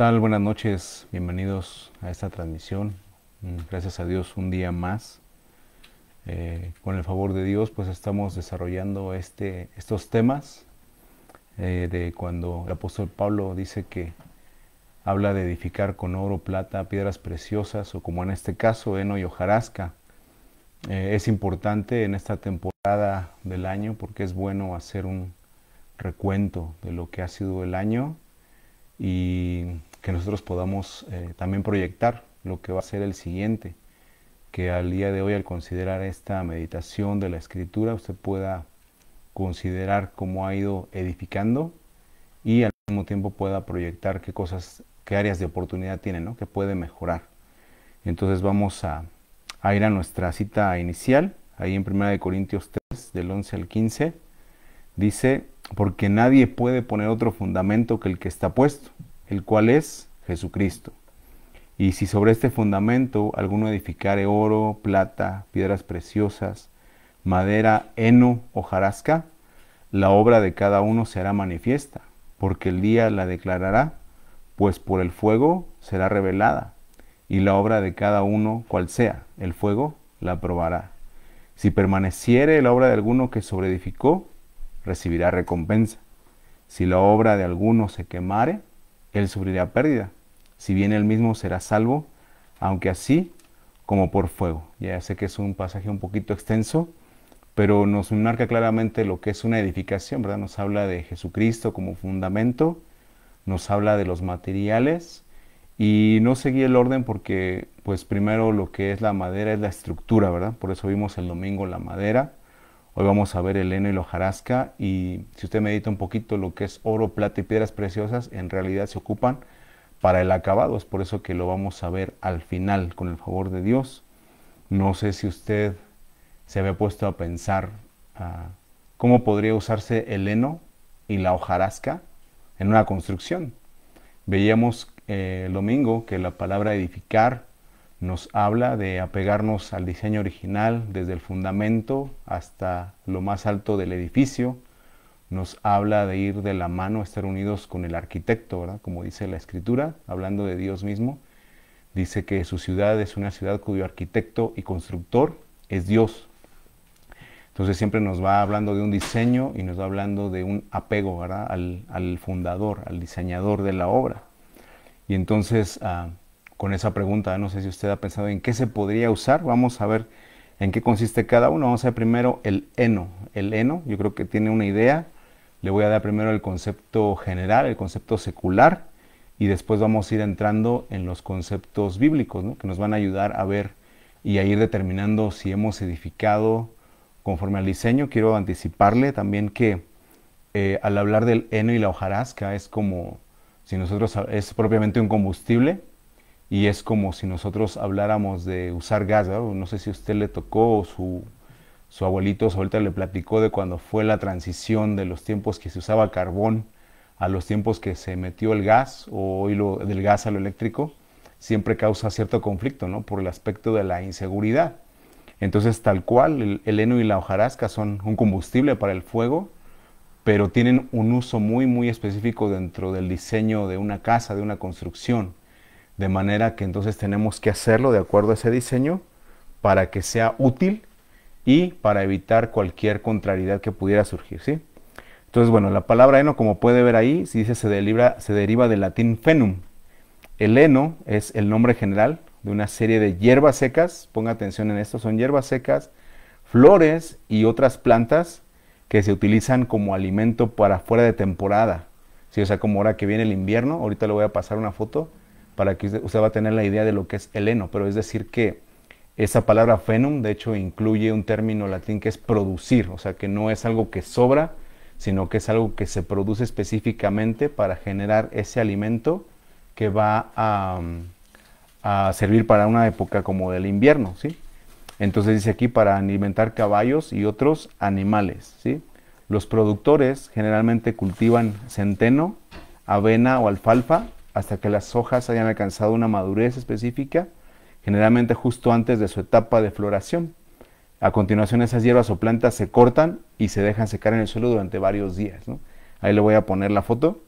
tal? Buenas noches, bienvenidos a esta transmisión. Mm, gracias a Dios un día más. Eh, con el favor de Dios, pues estamos desarrollando este, estos temas eh, de cuando el apóstol Pablo dice que habla de edificar con oro, plata, piedras preciosas o como en este caso, heno y hojarasca. Eh, es importante en esta temporada del año porque es bueno hacer un recuento de lo que ha sido el año y que nosotros podamos eh, también proyectar lo que va a ser el siguiente, que al día de hoy al considerar esta meditación de la escritura usted pueda considerar cómo ha ido edificando y al mismo tiempo pueda proyectar qué cosas, qué áreas de oportunidad tiene, ¿no? que puede mejorar. Entonces vamos a, a ir a nuestra cita inicial, ahí en 1 Corintios 3, del 11 al 15, dice, porque nadie puede poner otro fundamento que el que está puesto el cual es Jesucristo. Y si sobre este fundamento alguno edificare oro, plata, piedras preciosas, madera, heno o jarasca, la obra de cada uno será manifiesta, porque el día la declarará, pues por el fuego será revelada, y la obra de cada uno, cual sea, el fuego la probará. Si permaneciere la obra de alguno que sobreedificó, recibirá recompensa. Si la obra de alguno se quemare, él sufrirá pérdida. Si bien él mismo será salvo, aunque así como por fuego. Ya sé que es un pasaje un poquito extenso, pero nos enmarca claramente lo que es una edificación, ¿verdad? Nos habla de Jesucristo como fundamento, nos habla de los materiales y no seguí el orden porque pues primero lo que es la madera es la estructura, ¿verdad? Por eso vimos el domingo la madera, Hoy vamos a ver el heno y la hojarasca y si usted medita un poquito lo que es oro, plata y piedras preciosas, en realidad se ocupan para el acabado. Es por eso que lo vamos a ver al final, con el favor de Dios. No sé si usted se había puesto a pensar ah, cómo podría usarse el heno y la hojarasca en una construcción. Veíamos eh, el domingo que la palabra edificar nos habla de apegarnos al diseño original desde el fundamento hasta lo más alto del edificio. Nos habla de ir de la mano, estar unidos con el arquitecto, ¿verdad? como dice la escritura, hablando de Dios mismo. Dice que su ciudad es una ciudad cuyo arquitecto y constructor es Dios. Entonces siempre nos va hablando de un diseño y nos va hablando de un apego ¿verdad? Al, fundador, al diseñador de la obra. Y entonces ah, con esa pregunta. No sé si usted ha pensado en qué se podría usar. Vamos a ver en qué consiste cada uno. Vamos a ver primero el heno. El heno, yo creo que tiene una idea. Le voy a dar primero el concepto general, el concepto secular, y después vamos a ir entrando en los conceptos bíblicos, que nos van a ayudar a ver y a ir determinando si hemos edificado conforme al diseño. Quiero anticiparle también que eh, al hablar del heno y la hojarasca es como si nosotros es propiamente un combustible, y es como si nosotros habláramos de usar gas. ¿no? sé si usted le tocó o su, abuelito, su le platicó de cuando fue la transición de los tiempos que se usaba carbón a los tiempos que se metió el gas o del gas a lo eléctrico, siempre causa cierto conflicto ¿no? por el aspecto de la inseguridad. Entonces, tal cual, el, el heno y la hojarasca son un combustible para el fuego, pero tienen un uso muy, muy específico dentro del diseño de una casa, de una construcción de manera que entonces tenemos que hacerlo de acuerdo a ese diseño para que sea útil y para evitar cualquier contrariedad que pudiera surgir, ¿sí? Entonces, bueno, la palabra heno, como puede ver ahí, si dice se, se deriva del latín fenum. El heno es el nombre general de una serie de hierbas secas, ponga atención en esto, son hierbas secas, flores y otras plantas que se utilizan como alimento para fuera de temporada. ¿sí? O sea, como ahora que viene el invierno, ahorita le voy a pasar una foto, para que usted va a tener la idea de lo que es heno. pero es decir que esa palabra fenum, de hecho, incluye un término latín que es producir, o sea, que no es algo que sobra, sino que es algo que se produce específicamente para generar ese alimento que va a, servir para una época como del invierno, ¿sí? Entonces dice aquí para alimentar caballos y otros animales, ¿sí? Los productores generalmente cultivan centeno, avena o alfalfa hasta que las hojas hayan alcanzado una madurez específica, generalmente justo antes de su etapa de floración. A continuación esas hierbas o plantas se cortan y se dejan secar en el suelo durante varios días. Ahí le voy a poner la foto.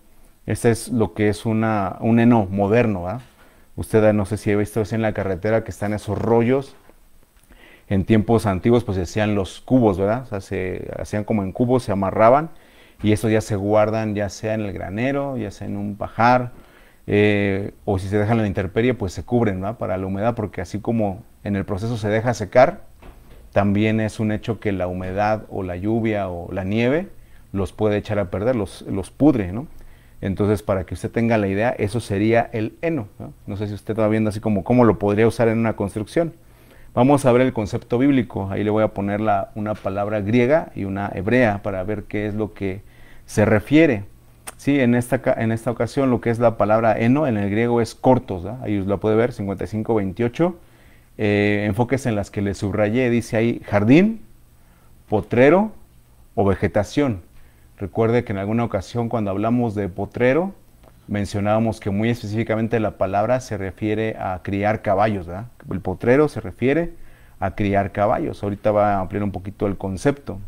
Este es lo que es un heno moderno. Usted no sé si ha visto en la carretera que están esos rollos. En tiempos antiguos pues se hacían los cubos, ¿verdad? O sea, se hacían como en cubos, se amarraban y eso ya se guardan ya sea en el granero, ya sea en un pajar eh, o si se dejan en la intemperie, pues se cubren para la humedad, porque así como en el proceso se deja secar, también es un hecho que la humedad o la lluvia o la nieve los puede echar a perder, los, pudre, Entonces, para que usted tenga la idea, eso sería el heno. ¿no? sé si usted está viendo así como cómo lo podría usar en una construcción. Vamos a ver el concepto bíblico. Ahí le voy a poner la, una palabra griega y una hebrea para ver qué es lo que se refiere. Sí, en esta, en esta ocasión lo que es la palabra eno en el griego es cortos, ahí la puede ver, 55-28. Eh, enfoques en las que le subrayé, dice ahí jardín, potrero o vegetación. Recuerde que en alguna ocasión cuando hablamos de potrero, mencionábamos que muy específicamente la palabra se refiere a criar caballos, el potrero se refiere a criar caballos. Ahorita va a ampliar un poquito el concepto.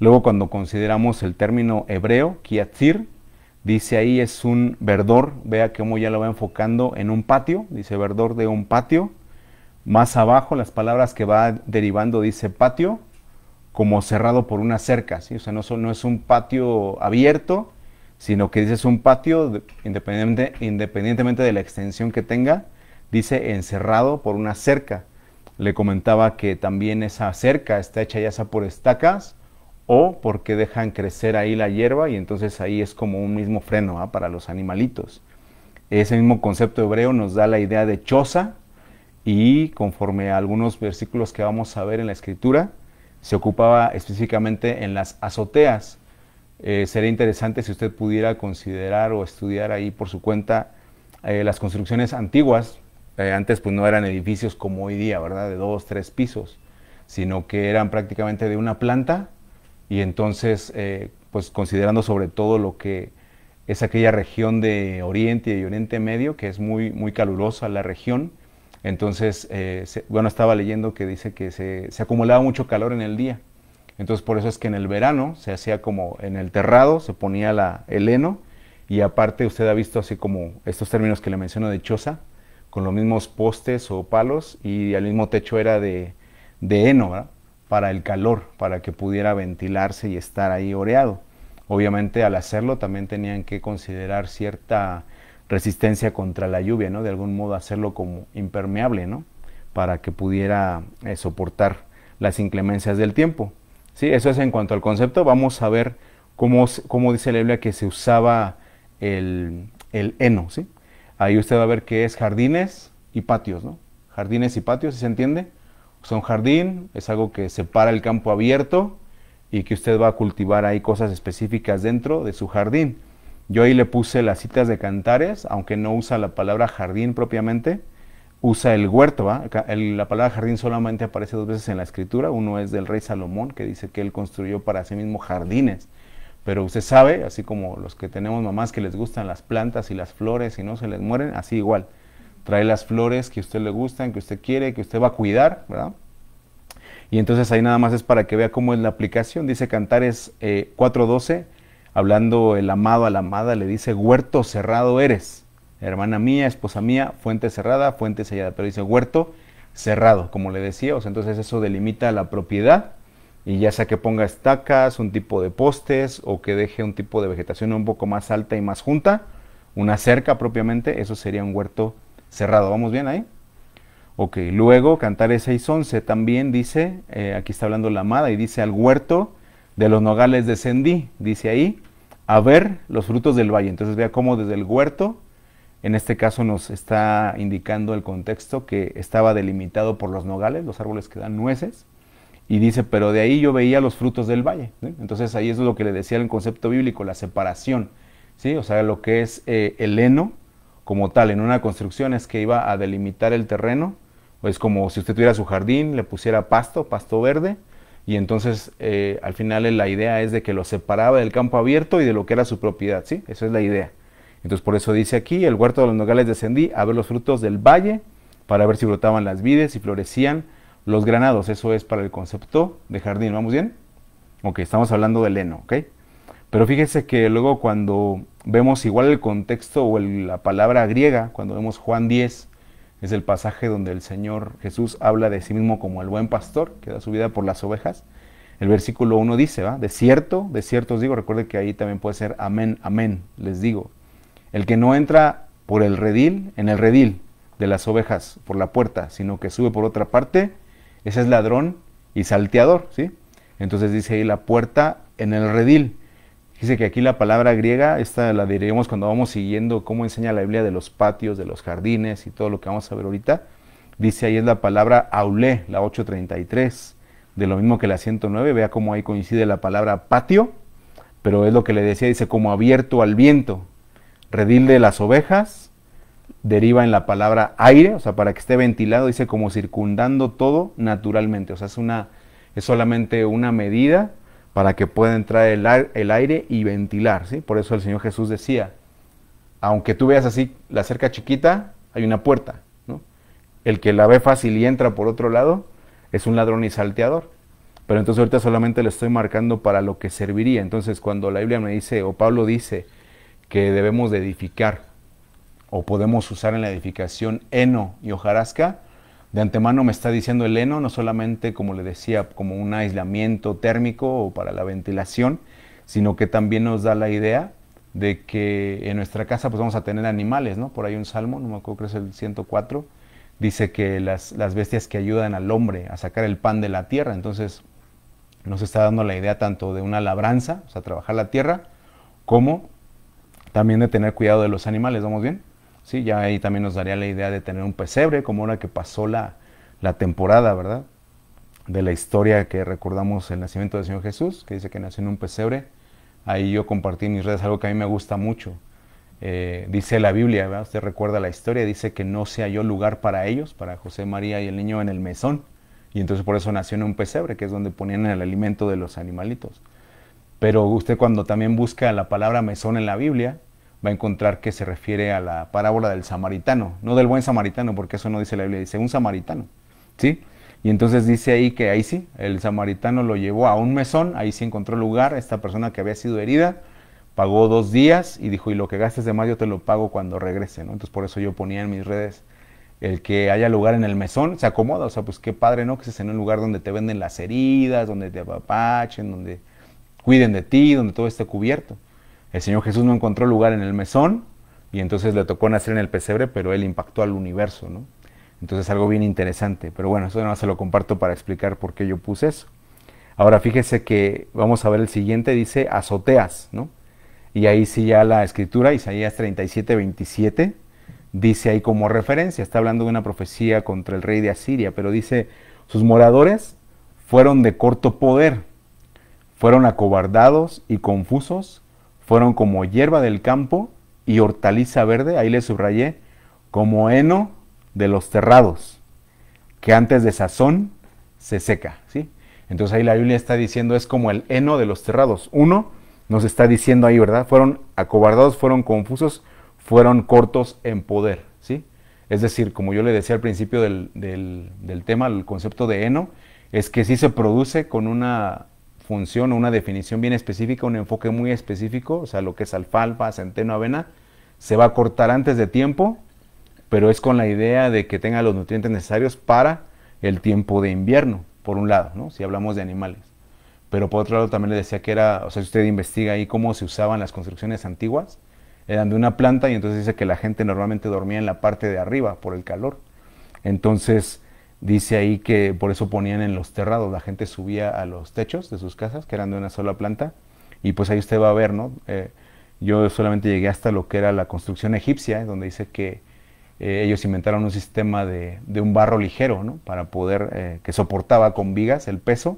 Luego cuando consideramos el término hebreo, kiatzir, dice ahí es un verdor, vea cómo ya lo va enfocando en un patio, dice verdor de un patio. Más abajo las palabras que va derivando dice patio, como cerrado por una cerca, ¿sí? o sea, no, es un patio abierto, sino que dice es un patio, independientemente de la extensión que tenga, dice encerrado por una cerca. Le comentaba que también esa cerca está hecha ya por estacas o porque dejan crecer ahí la hierba y entonces ahí es como un mismo freno ¿ah? para los animalitos. Ese mismo concepto hebreo nos da la idea de choza y conforme a algunos versículos que vamos a ver en la escritura, se ocupaba específicamente en las azoteas. Eh, sería interesante si usted pudiera considerar o estudiar ahí por su cuenta eh, las construcciones antiguas. Eh, antes pues no eran edificios como hoy día, ¿verdad? De dos, tres pisos, sino que eran prácticamente de una planta y entonces, eh, pues considerando sobre todo lo que es aquella región de Oriente y Oriente Medio, que es muy, muy calurosa la región, entonces, eh, bueno, estaba leyendo que dice que se, acumulaba mucho calor en el día. Entonces, por eso es que en el verano se hacía como en el terrado, se ponía la, el heno, y aparte usted ha visto así como estos términos que le menciono de choza, con los mismos postes o palos, y al mismo techo era de, de heno, ¿verdad? para el calor, para que pudiera ventilarse y estar ahí oreado. Obviamente al hacerlo también tenían que considerar cierta resistencia contra la lluvia, ¿no? De algún modo hacerlo como impermeable, ¿no? Para que pudiera eh, soportar las inclemencias del tiempo. Sí, eso es en cuanto al concepto. Vamos a ver cómo, dice la Biblia que se usaba el, el heno, ¿sí? Ahí usted va a ver que es jardines y patios, ¿no? Jardines y patios, si ¿se entiende? Son un jardín es algo que separa el campo abierto y que usted va a cultivar ahí cosas específicas dentro de su jardín. Yo ahí le puse las citas de cantares, aunque no usa la palabra jardín propiamente, usa el huerto. ¿va? la palabra jardín solamente aparece dos veces en la escritura. Uno es del rey Salomón, que dice que él construyó para sí mismo jardines. Pero usted sabe, así como los que tenemos mamás que les gustan las plantas y las flores y no se les mueren, así igual trae las flores que a usted le gustan, que usted quiere, que usted va a cuidar, ¿verdad? Y entonces ahí nada más es para que vea cómo es la aplicación. Dice Cantares 4.12, eh, hablando el amado a la amada, le dice, huerto cerrado eres, hermana mía, esposa mía, fuente cerrada, fuente sellada. Pero dice, huerto cerrado, como le decía, o sea, entonces eso delimita la propiedad. Y ya sea que ponga estacas, un tipo de postes o que deje un tipo de vegetación un poco más alta y más junta, una cerca propiamente, eso sería un huerto cerrado cerrado. ¿Vamos bien ahí? Ok, luego Cantares 6.11 también dice, eh, aquí está hablando la amada, y dice, al huerto de los nogales descendí, dice ahí, a ver los frutos del valle. Entonces vea cómo desde el huerto, en este caso nos está indicando el contexto que estaba delimitado por los nogales, los árboles que dan nueces, y dice, pero de ahí yo veía los frutos del valle. Entonces ahí es lo que le decía el concepto bíblico, la separación, ¿sí? o sea, lo que es eh, el heno como tal en una construcción es que iba a delimitar el terreno, es como si usted tuviera su jardín, le pusiera pasto, pasto verde, y entonces eh, al final la idea es de que lo separaba del campo abierto y de lo que era su propiedad, ¿sí? Esa es la idea. Entonces por eso dice aquí, el huerto de los nogales descendí a ver los frutos del valle, para ver si brotaban las vides, y florecían los granados, eso es para el concepto de jardín, ¿vamos bien? Ok, estamos hablando del heno, ¿ok? Pero fíjese que luego cuando Vemos igual el contexto o la palabra griega cuando vemos Juan 10, es el pasaje donde el Señor Jesús habla de sí mismo como el buen pastor que da su vida por las ovejas. El versículo 1 dice, ¿va? De cierto, de cierto os digo, recuerde que ahí también puede ser amén, amén, les digo. El que no entra por el redil, en el redil de las ovejas, por la puerta, sino que sube por otra parte, ese es ladrón y salteador, ¿sí? Entonces dice ahí la puerta en el redil. Dice que aquí la palabra griega, esta la diríamos cuando vamos siguiendo cómo enseña la Biblia de los patios, de los jardines y todo lo que vamos a ver ahorita. Dice ahí es la palabra aulé, la 833, de lo mismo que la 109. Vea cómo ahí coincide la palabra patio, pero es lo que le decía, dice como abierto al viento. Redil de las ovejas deriva en la palabra aire, o sea, para que esté ventilado, dice como circundando todo naturalmente. O sea, es, una, es solamente una medida para que pueda entrar el, aire y ventilar, Por eso el Señor Jesús decía, aunque tú veas así la cerca chiquita, hay una puerta, El que la ve fácil y entra por otro lado es un ladrón y salteador. Pero entonces ahorita solamente le estoy marcando para lo que serviría. Entonces cuando la Biblia me dice, o Pablo dice, que debemos de edificar, o podemos usar en la edificación heno y hojarasca, de antemano me está diciendo el heno, no solamente, como le decía, como un aislamiento térmico o para la ventilación, sino que también nos da la idea de que en nuestra casa pues vamos a tener animales, ¿no? Por ahí un salmo, no me acuerdo, que es el 104, dice que las, las bestias que ayudan al hombre a sacar el pan de la tierra, entonces nos está dando la idea tanto de una labranza, o sea, trabajar la tierra, como también de tener cuidado de los animales, ¿vamos bien? Sí, ya ahí también nos daría la idea de tener un pesebre, como ahora que pasó la, temporada, ¿verdad? De la historia que recordamos el nacimiento del Señor Jesús, que dice que nació en un pesebre. Ahí yo compartí en mis redes algo que a mí me gusta mucho. Eh, dice la Biblia, ¿verdad? usted recuerda la historia, dice que no se halló lugar para ellos, para José María y el niño en el mesón, y entonces por eso nació en un pesebre, que es donde ponían el alimento de los animalitos. Pero usted cuando también busca la palabra mesón en la Biblia, va a encontrar que se refiere a la parábola del samaritano, no del buen samaritano, porque eso no dice la Biblia, dice un samaritano, ¿sí? Y entonces dice ahí que ahí sí, el samaritano lo llevó a un mesón, ahí sí encontró lugar, esta persona que había sido herida, pagó dos días y dijo, y lo que gastes de más yo te lo pago cuando regrese, ¿no? Entonces por eso yo ponía en mis redes, el que haya lugar en el mesón se acomoda, o sea, pues qué padre, ¿no? Que estés en un lugar donde te venden las heridas, donde te apapachen, donde cuiden de ti, donde todo esté cubierto. El Señor Jesús no encontró lugar en el mesón y entonces le tocó nacer en el pesebre, pero él impactó al universo, ¿no? Entonces algo bien interesante, pero bueno, eso más se lo comparto para explicar por qué yo puse eso. Ahora fíjese que vamos a ver el siguiente, dice azoteas, ¿no? Y ahí sí ya la escritura, Isaías 37, 27, dice ahí como referencia, está hablando de una profecía contra el rey de Asiria, pero dice, sus moradores fueron de corto poder, fueron acobardados y confusos fueron como hierba del campo y hortaliza verde, ahí le subrayé, como heno de los terrados, que antes de sazón se seca, ¿sí? Entonces ahí la Biblia está diciendo es como el heno de los terrados. Uno nos está diciendo ahí, ¿verdad? Fueron acobardados, fueron confusos, fueron cortos en poder, ¿sí? Es decir, como yo le decía al principio del, del, del tema, el concepto de heno, es que sí se produce con una función una definición bien específica, un enfoque muy específico, o sea, lo que es alfalfa, centeno, avena, se va a cortar antes de tiempo, pero es con la idea de que tenga los nutrientes necesarios para el tiempo de invierno, por un lado, ¿no? si hablamos de animales. Pero por otro lado también le decía que era, o sea, si usted investiga ahí cómo se usaban las construcciones antiguas, eran de una planta y entonces dice que la gente normalmente dormía en la parte de arriba por el calor. Entonces, Dice ahí que por eso ponían en los terrados, la gente subía a los techos de sus casas, que eran de una sola planta, y pues ahí usted va a ver, ¿no? Eh, yo solamente llegué hasta lo que era la construcción egipcia, eh, donde dice que eh, ellos inventaron un sistema de, de, un barro ligero, ¿no? Para poder, que soportaba con vigas el peso,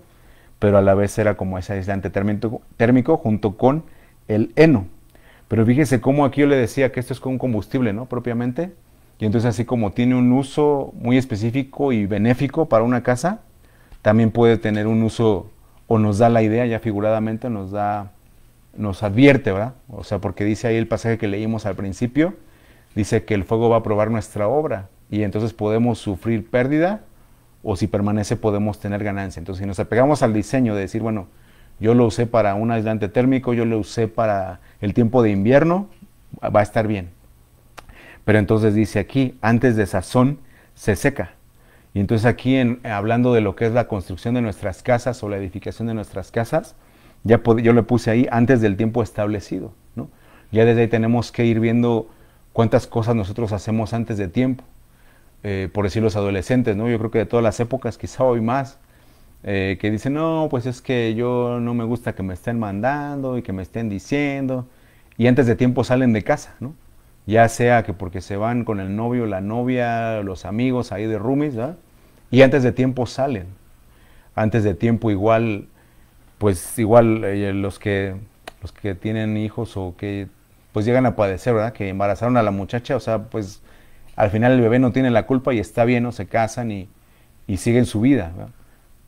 pero a la vez era como ese aislante térmico, junto con el heno. Pero fíjese cómo aquí yo le decía que esto es con combustible, ¿no? Propiamente y entonces así como tiene un uso muy específico y benéfico para una casa, también puede tener un uso o nos da la idea ya figuradamente, nos da, nos advierte, ¿verdad? O sea, porque dice ahí el pasaje que leímos al principio, dice que el fuego va a probar nuestra obra y entonces podemos sufrir pérdida o si permanece podemos tener ganancia. Entonces si nos apegamos al diseño de decir, bueno, yo lo usé para un aislante térmico, yo lo usé para el tiempo de invierno, va a estar bien. Pero entonces dice aquí, antes de sazón se seca. Y entonces aquí en, hablando de lo que es la construcción de nuestras casas o la edificación de nuestras casas, ya yo le puse ahí antes del tiempo establecido. ¿no? Ya desde ahí tenemos que ir viendo cuántas cosas nosotros hacemos antes de tiempo. Eh, por decir los adolescentes, ¿no? Yo creo que de todas las épocas, quizá hoy más, eh, que dicen, no, pues es que yo no me gusta que me estén mandando y que me estén diciendo. Y antes de tiempo salen de casa, ¿no? ya sea que porque se van con el novio, la novia, los amigos ahí de roomies, ¿verdad? y antes de tiempo salen. Antes de tiempo igual, pues igual eh, los, que, los que tienen hijos o que pues llegan a padecer, ¿verdad? Que embarazaron a la muchacha, o sea, pues al final el bebé no tiene la culpa y está bien, o Se casan y, y siguen su vida, ¿verdad?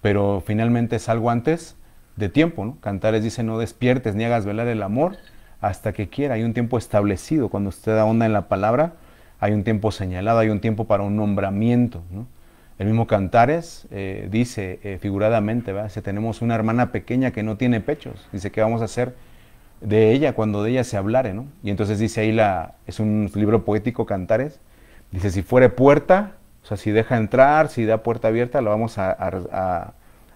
Pero finalmente es algo antes de tiempo, ¿no? Cantares dice, no despiertes ni hagas velar el amor hasta que quiera. Hay un tiempo establecido. Cuando usted ahonda en la palabra, hay un tiempo señalado, hay un tiempo para un nombramiento. El mismo Cantares eh, dice eh, figuradamente, ¿verdad? si tenemos una hermana pequeña que no tiene pechos, dice, ¿qué vamos a hacer de ella cuando de ella se hablare? Y entonces dice ahí, la, es un libro poético Cantares, dice, si fuere puerta, o sea, si deja entrar, si da puerta abierta, la vamos a,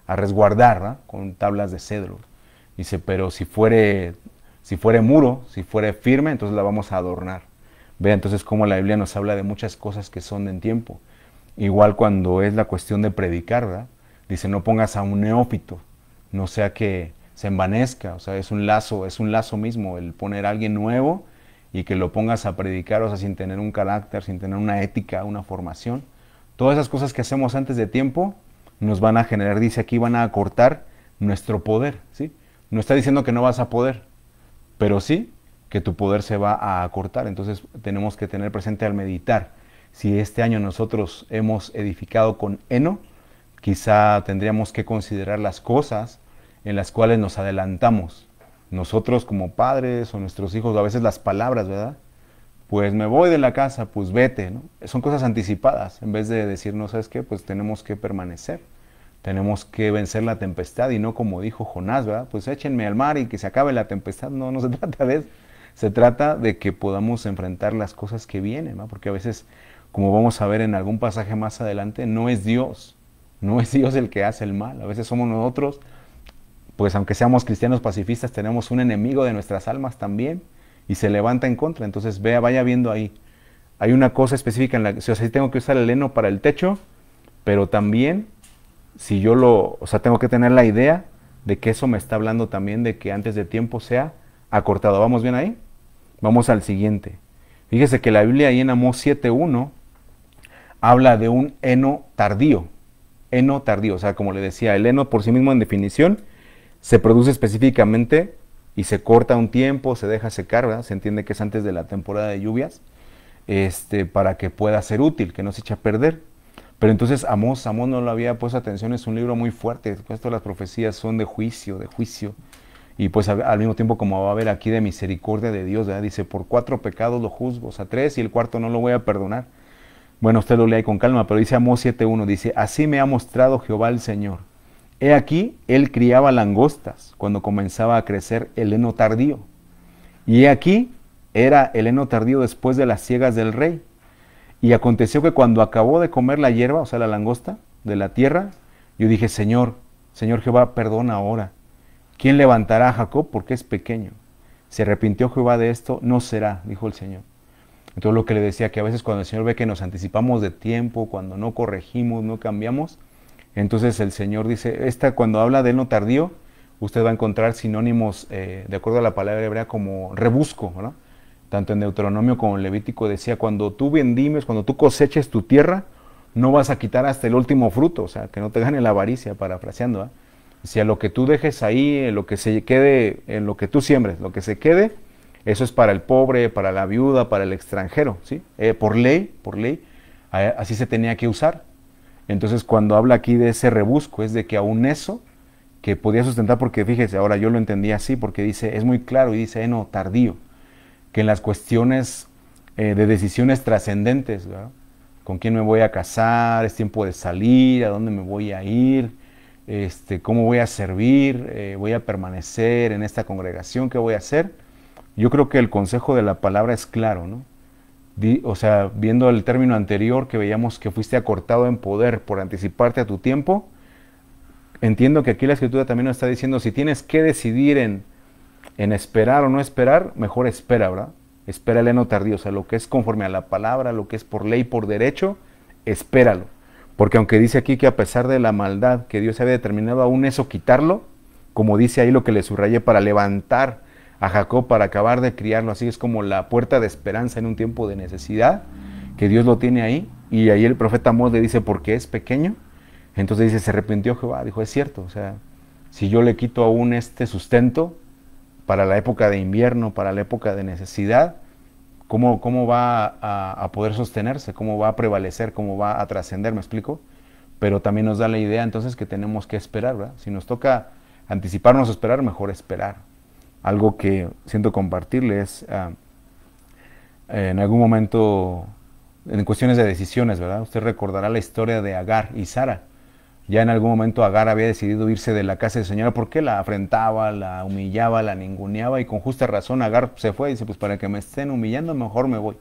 resguardar con tablas de cedro. Dice, pero si fuere si fuere muro, si fuere firme, entonces la vamos a adornar. Vea, entonces cómo la Biblia nos habla de muchas cosas que son en tiempo. Igual cuando es la cuestión de predicar, ¿verdad? Dice, no pongas a un neófito, no sea que se envanezca, o sea, es un lazo, es un lazo mismo el poner a alguien nuevo y que lo pongas a predicar, o sea, sin tener un carácter, sin tener una ética, una formación. Todas esas cosas que hacemos antes de tiempo nos van a generar, dice aquí, van a acortar nuestro poder, ¿sí? No está diciendo que no vas a poder, pero sí que tu poder se va a acortar. Entonces tenemos que tener presente al meditar. Si este año nosotros hemos edificado con eno, quizá tendríamos que considerar las cosas en las cuales nos adelantamos. Nosotros como padres o nuestros hijos, a veces las palabras, ¿verdad? Pues me voy de la casa, pues vete, ¿no? Son cosas anticipadas, en vez de decir, no, ¿sabes qué? Pues tenemos que permanecer. Tenemos que vencer la tempestad y no como dijo Jonás, ¿verdad? Pues échenme al mar y que se acabe la tempestad. No, no se trata de eso. Se trata de que podamos enfrentar las cosas que vienen, ¿verdad? Porque a veces, como vamos a ver en algún pasaje más adelante, no es Dios. No es Dios el que hace el mal. A veces somos nosotros, pues aunque seamos cristianos pacifistas, tenemos un enemigo de nuestras almas también y se levanta en contra. Entonces, vea, vaya viendo ahí. Hay una cosa específica en la que, o sea, tengo que usar el heno para el techo, pero también si yo lo, o sea, tengo que tener la idea de que eso me está hablando también de que antes de tiempo sea acortado. ¿Vamos bien ahí? Vamos al siguiente. Fíjese que la Biblia ahí en Amós 7.1 habla de un heno tardío. Heno tardío, o sea, como le decía, el heno por sí mismo en definición se produce específicamente y se corta un tiempo, se deja secar, se entiende que es antes de la temporada de lluvias, este, para que pueda ser útil, que no se eche a perder. Pero entonces Amós, Amós no lo había puesto atención, es un libro muy fuerte, esto pues las profecías son de juicio, de juicio. Y pues al mismo tiempo como va a haber aquí de misericordia de Dios, dice, por cuatro pecados lo juzgo, o sea, tres y el cuarto no lo voy a perdonar. Bueno, usted lo ahí con calma, pero dice Amós 7.1, dice, así me ha mostrado Jehová el Señor. He aquí, él criaba langostas cuando comenzaba a crecer el heno tardío. Y he aquí, era el heno tardío después de las ciegas del rey. Y aconteció que cuando acabó de comer la hierba, o sea, la langosta de la tierra, yo dije, Señor, Señor Jehová, perdona ahora. ¿Quién levantará a Jacob porque es pequeño? Se arrepintió Jehová de esto, no será, dijo el Señor. Entonces lo que le decía, que a veces cuando el Señor ve que nos anticipamos de tiempo, cuando no corregimos, no cambiamos, entonces el Señor dice, esta cuando habla de él no tardío, usted va a encontrar sinónimos, eh, de acuerdo a la palabra hebrea, como rebusco, ¿no? tanto en Deuteronomio como en Levítico, decía, cuando tú vendimes, cuando tú coseches tu tierra, no vas a quitar hasta el último fruto, o sea, que no te gane la avaricia, parafraseando. ¿ah? decía Si lo que tú dejes ahí, lo que se quede, en lo que tú siembres, lo que se quede, eso es para el pobre, para la viuda, para el extranjero, ¿sí? Eh, por ley, por ley, así se tenía que usar. Entonces, cuando habla aquí de ese rebusco, es de que aún eso que podía sustentar, porque fíjese, ahora yo lo entendí así, porque dice, es muy claro y dice, eh, no, tardío en las cuestiones eh, de decisiones trascendentes, con quién me voy a casar, es tiempo de salir, a dónde me voy a ir, este, cómo voy a servir, eh, voy a permanecer en esta congregación, qué voy a hacer. Yo creo que el consejo de la palabra es claro, ¿no? o sea, viendo el término anterior que veíamos que fuiste acortado en poder por anticiparte a tu tiempo, entiendo que aquí la escritura también nos está diciendo, si tienes que decidir en en esperar o no esperar, mejor espera, ¿verdad? Espérale no tardío, o sea, lo que es conforme a la palabra, lo que es por ley, por derecho, espéralo. Porque aunque dice aquí que a pesar de la maldad que Dios había determinado aún eso quitarlo, como dice ahí lo que le subrayé, para levantar a Jacob, para acabar de criarlo, así es como la puerta de esperanza en un tiempo de necesidad, que Dios lo tiene ahí, y ahí el profeta Amós le dice, porque es pequeño, entonces dice, se arrepintió Jehová, dijo, es cierto, o sea, si yo le quito aún este sustento, para la época de invierno, para la época de necesidad, cómo, cómo va a, poder sostenerse, cómo va a prevalecer, cómo va a trascender, ¿me explico? Pero también nos da la idea entonces que tenemos que esperar, ¿verdad? Si nos toca anticiparnos esperar, mejor esperar. Algo que siento compartirles ah, en algún momento, en cuestiones de decisiones, ¿verdad? Usted recordará la historia de Agar y Sara ya en algún momento Agar había decidido irse de la casa de Señor señora porque la afrentaba, la humillaba, la ninguneaba y con justa razón Agar se fue y dice, pues para que me estén humillando mejor me voy.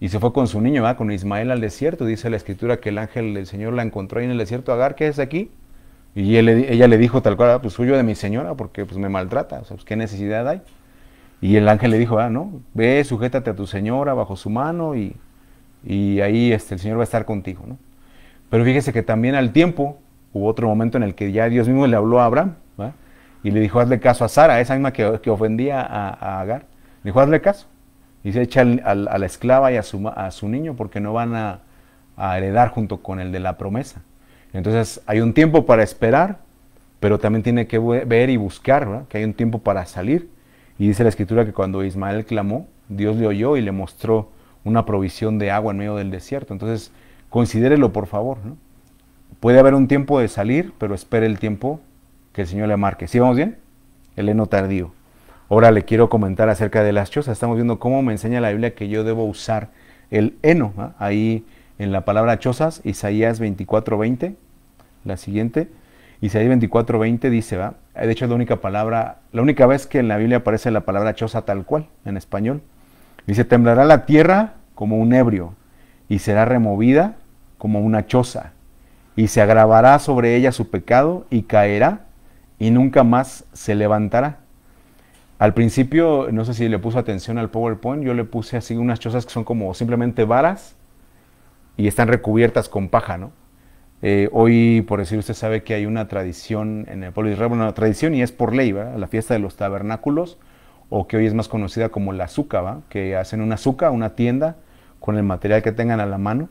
Y se fue con su niño, con Ismael al desierto. Dice la escritura que el ángel del Señor la encontró ahí en el desierto. Agar, ¿qué es aquí? Y ella le dijo tal cual, ah, pues suyo de mi señora porque pues me maltrata. pues, ¿qué necesidad hay? Y el ángel le dijo, ah, no, ve, sujétate a tu señora bajo su mano y, ahí este, el Señor va a estar contigo, Pero fíjese que también al tiempo hubo otro momento en el que ya Dios mismo le habló a Abraham y le dijo, hazle caso a Sara, esa misma que, ofendía a, Agar. Le dijo, hazle caso. Y se echa a la esclava y a su, niño porque no van a, a heredar junto con el de la promesa. Entonces hay un tiempo para esperar, pero también tiene que ver y buscar, que hay un tiempo para salir. Y dice la escritura que cuando Ismael clamó, Dios le oyó y le mostró una provisión de agua en medio del desierto. Entonces, considérelo por favor. ¿no? Puede haber un tiempo de salir, pero espere el tiempo que el Señor le marque. ¿Sí vamos bien? El heno tardío. Ahora le quiero comentar acerca de las chozas. Estamos viendo cómo me enseña la Biblia que yo debo usar el heno. ¿ah? Ahí en la palabra chozas, Isaías 24:20, la siguiente. Isaías 24:20 dice, ¿va? De hecho la única palabra, la única vez que en la Biblia aparece la palabra choza tal cual en español. Dice, "Temblará la tierra como un ebrio y será removida como una choza." y se agravará sobre ella su pecado y caerá y nunca más se levantará. Al principio, no sé si le puso atención al PowerPoint, yo le puse así unas cosas que son como simplemente varas y están recubiertas con paja, ¿no? Eh, hoy, por decir, usted sabe que hay una tradición en el pueblo de Israel, una tradición y es por ley, ¿verdad? La fiesta de los tabernáculos, o que hoy es más conocida como la azúcar, que hacen una azúcar, una tienda, con el material que tengan a la mano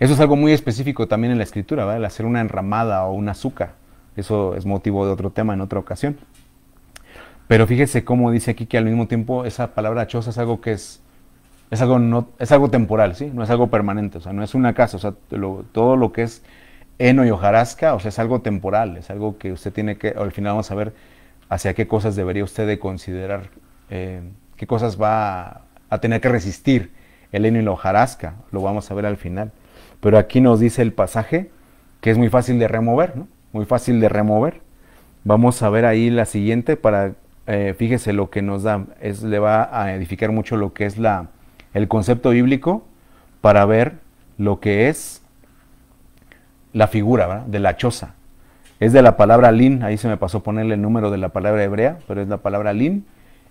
eso es algo muy específico también en la escritura, ¿vale? El hacer una enramada o una azúcar. Eso es motivo de otro tema en otra ocasión. Pero fíjese cómo dice aquí que al mismo tiempo esa palabra choza es algo que es, es algo, no, es algo temporal, ¿sí? No es algo permanente, o sea, no es una casa, o sea, todo lo que es heno y hojarasca, o sea, es algo temporal, es algo que usted tiene que, al final vamos a ver hacia qué cosas debería usted de considerar, eh, qué cosas va a, a tener que resistir el heno y la hojarasca, lo vamos a ver al final. Pero aquí nos dice el pasaje que es muy fácil de remover, ¿no? Muy fácil de remover. Vamos a ver ahí la siguiente para, eh, fíjese lo que nos da, es, le va a edificar mucho lo que es la, el concepto bíblico para ver lo que es la figura ¿verdad? de la choza. Es de la palabra lin, ahí se me pasó ponerle el número de la palabra hebrea, pero es la palabra lin.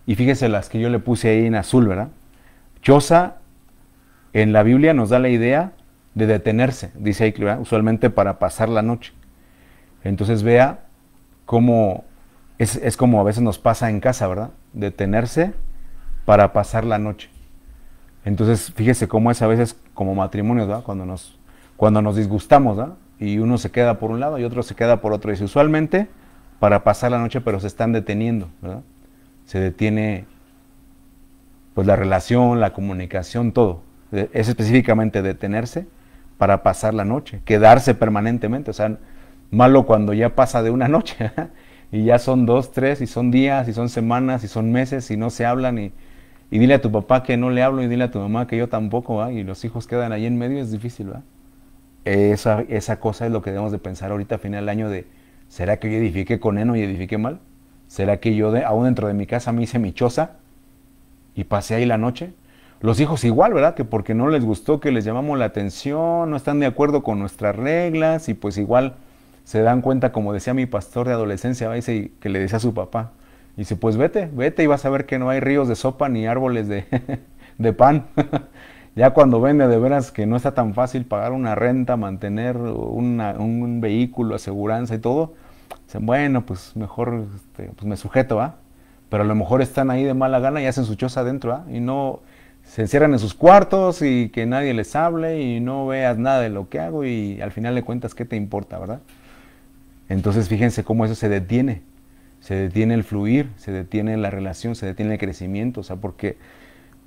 Y fíjese las que yo le puse ahí en azul, ¿verdad? Choza en la Biblia nos da la idea de detenerse, dice ahí, usualmente para pasar la noche. Entonces vea cómo es, como a veces nos pasa en casa, ¿verdad? Detenerse para pasar la noche. Entonces, fíjese cómo es a veces como matrimonio, ¿verdad? Cuando nos, cuando nos disgustamos, ¿verdad? Y uno se queda por un lado y otro se queda por otro. Dice, usualmente para pasar la noche, pero se están deteniendo, ¿verdad? Se detiene pues la relación, la comunicación, todo. Es específicamente detenerse para pasar la noche, quedarse permanentemente. O sea, malo cuando ya pasa de una noche y ya son dos, tres, y son días, y son semanas, y son meses, y no se hablan. Y, dile a tu papá que no le hablo, y dile a tu mamá que yo tampoco, y los hijos quedan ahí en medio, es difícil. Esa, esa cosa es lo que debemos de pensar ahorita a final del año de, ¿será que yo edifique con heno y edifique mal? ¿Será que yo aún dentro de mi casa me hice mi choza y pasé ahí la noche? Los hijos igual, ¿verdad? Que porque no les gustó que les llamamos la atención, no están de acuerdo con nuestras reglas y pues igual se dan cuenta, como decía mi pastor de adolescencia, que le decía a su papá, y dice, pues vete, vete y vas a ver que no hay ríos de sopa ni árboles de, de pan. ya cuando vende de veras que no está tan fácil pagar una renta, mantener un vehículo, aseguranza y todo, dicen, bueno, pues mejor este, pues, me sujeto, ¿ah? Pero a lo mejor están ahí de mala gana y hacen su choza adentro, ¿ah? Y no, se encierran en sus cuartos y que nadie les hable y no veas nada de lo que hago y al final de cuentas, ¿qué te importa, verdad? Entonces fíjense cómo eso se detiene, se detiene el fluir, se detiene la relación, se detiene el crecimiento, o sea, porque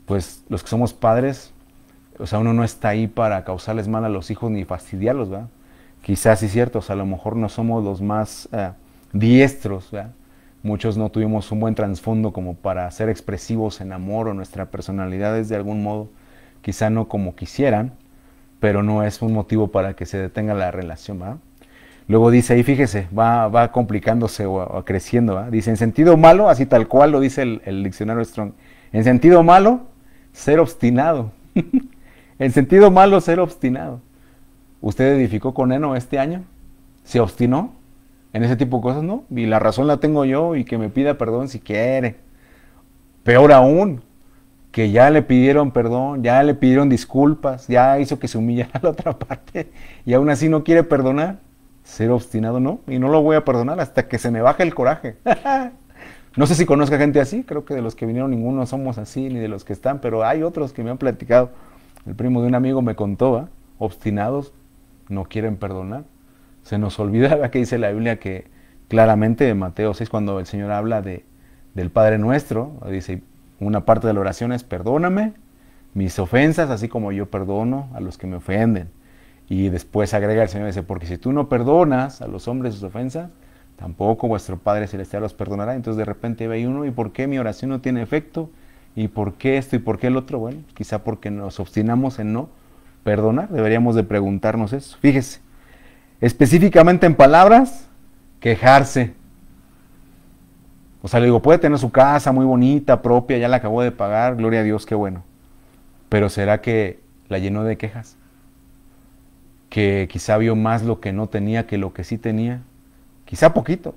pues los que somos padres, o sea, uno no está ahí para causarles mal a los hijos ni fastidiarlos, ¿verdad? Quizás sí es cierto, o sea, a lo mejor no somos los más eh, diestros, ¿verdad? Muchos no tuvimos un buen trasfondo como para ser expresivos en amor o nuestra personalidad es de algún modo quizá no como quisieran, pero no es un motivo para que se detenga la relación, Luego dice ahí, fíjese, va, va complicándose o, creciendo, Dice, en sentido malo, así tal cual lo dice el, el diccionario Strong, en sentido malo, ser obstinado. en sentido malo, ser obstinado. ¿Usted edificó con Eno este año? ¿Se obstinó? en ese tipo de cosas, ¿no? Y la razón la tengo yo y que me pida perdón si quiere. Peor aún, que ya le pidieron perdón, ya le pidieron disculpas, ya hizo que se humillara a la otra parte y aún así no quiere perdonar. Ser obstinado no, y no lo voy a perdonar hasta que se me baje el coraje. no sé si conozca gente así, creo que de los que vinieron ninguno somos así, ni de los que están, pero hay otros que me han platicado. El primo de un amigo me contó, obstinados no quieren perdonar se nos olvidaba que dice la Biblia que claramente en Mateo 6, cuando el Señor habla de, del Padre nuestro, dice, una parte de la oración es perdóname mis ofensas, así como yo perdono a los que me ofenden. Y después agrega el Señor, dice, porque si tú no perdonas a los hombres sus ofensas, tampoco vuestro Padre Celestial los perdonará. Entonces de repente ve uno, ¿y por qué mi oración no tiene efecto? ¿Y por qué esto y por qué el otro? Bueno, quizá porque nos obstinamos en no perdonar. Deberíamos de preguntarnos eso. Fíjese, específicamente en palabras, quejarse. O sea, le digo, puede tener su casa muy bonita, propia, ya la acabó de pagar, gloria a Dios, qué bueno. Pero ¿será que la llenó de quejas? Que quizá vio más lo que no tenía que lo que sí tenía. Quizá poquito.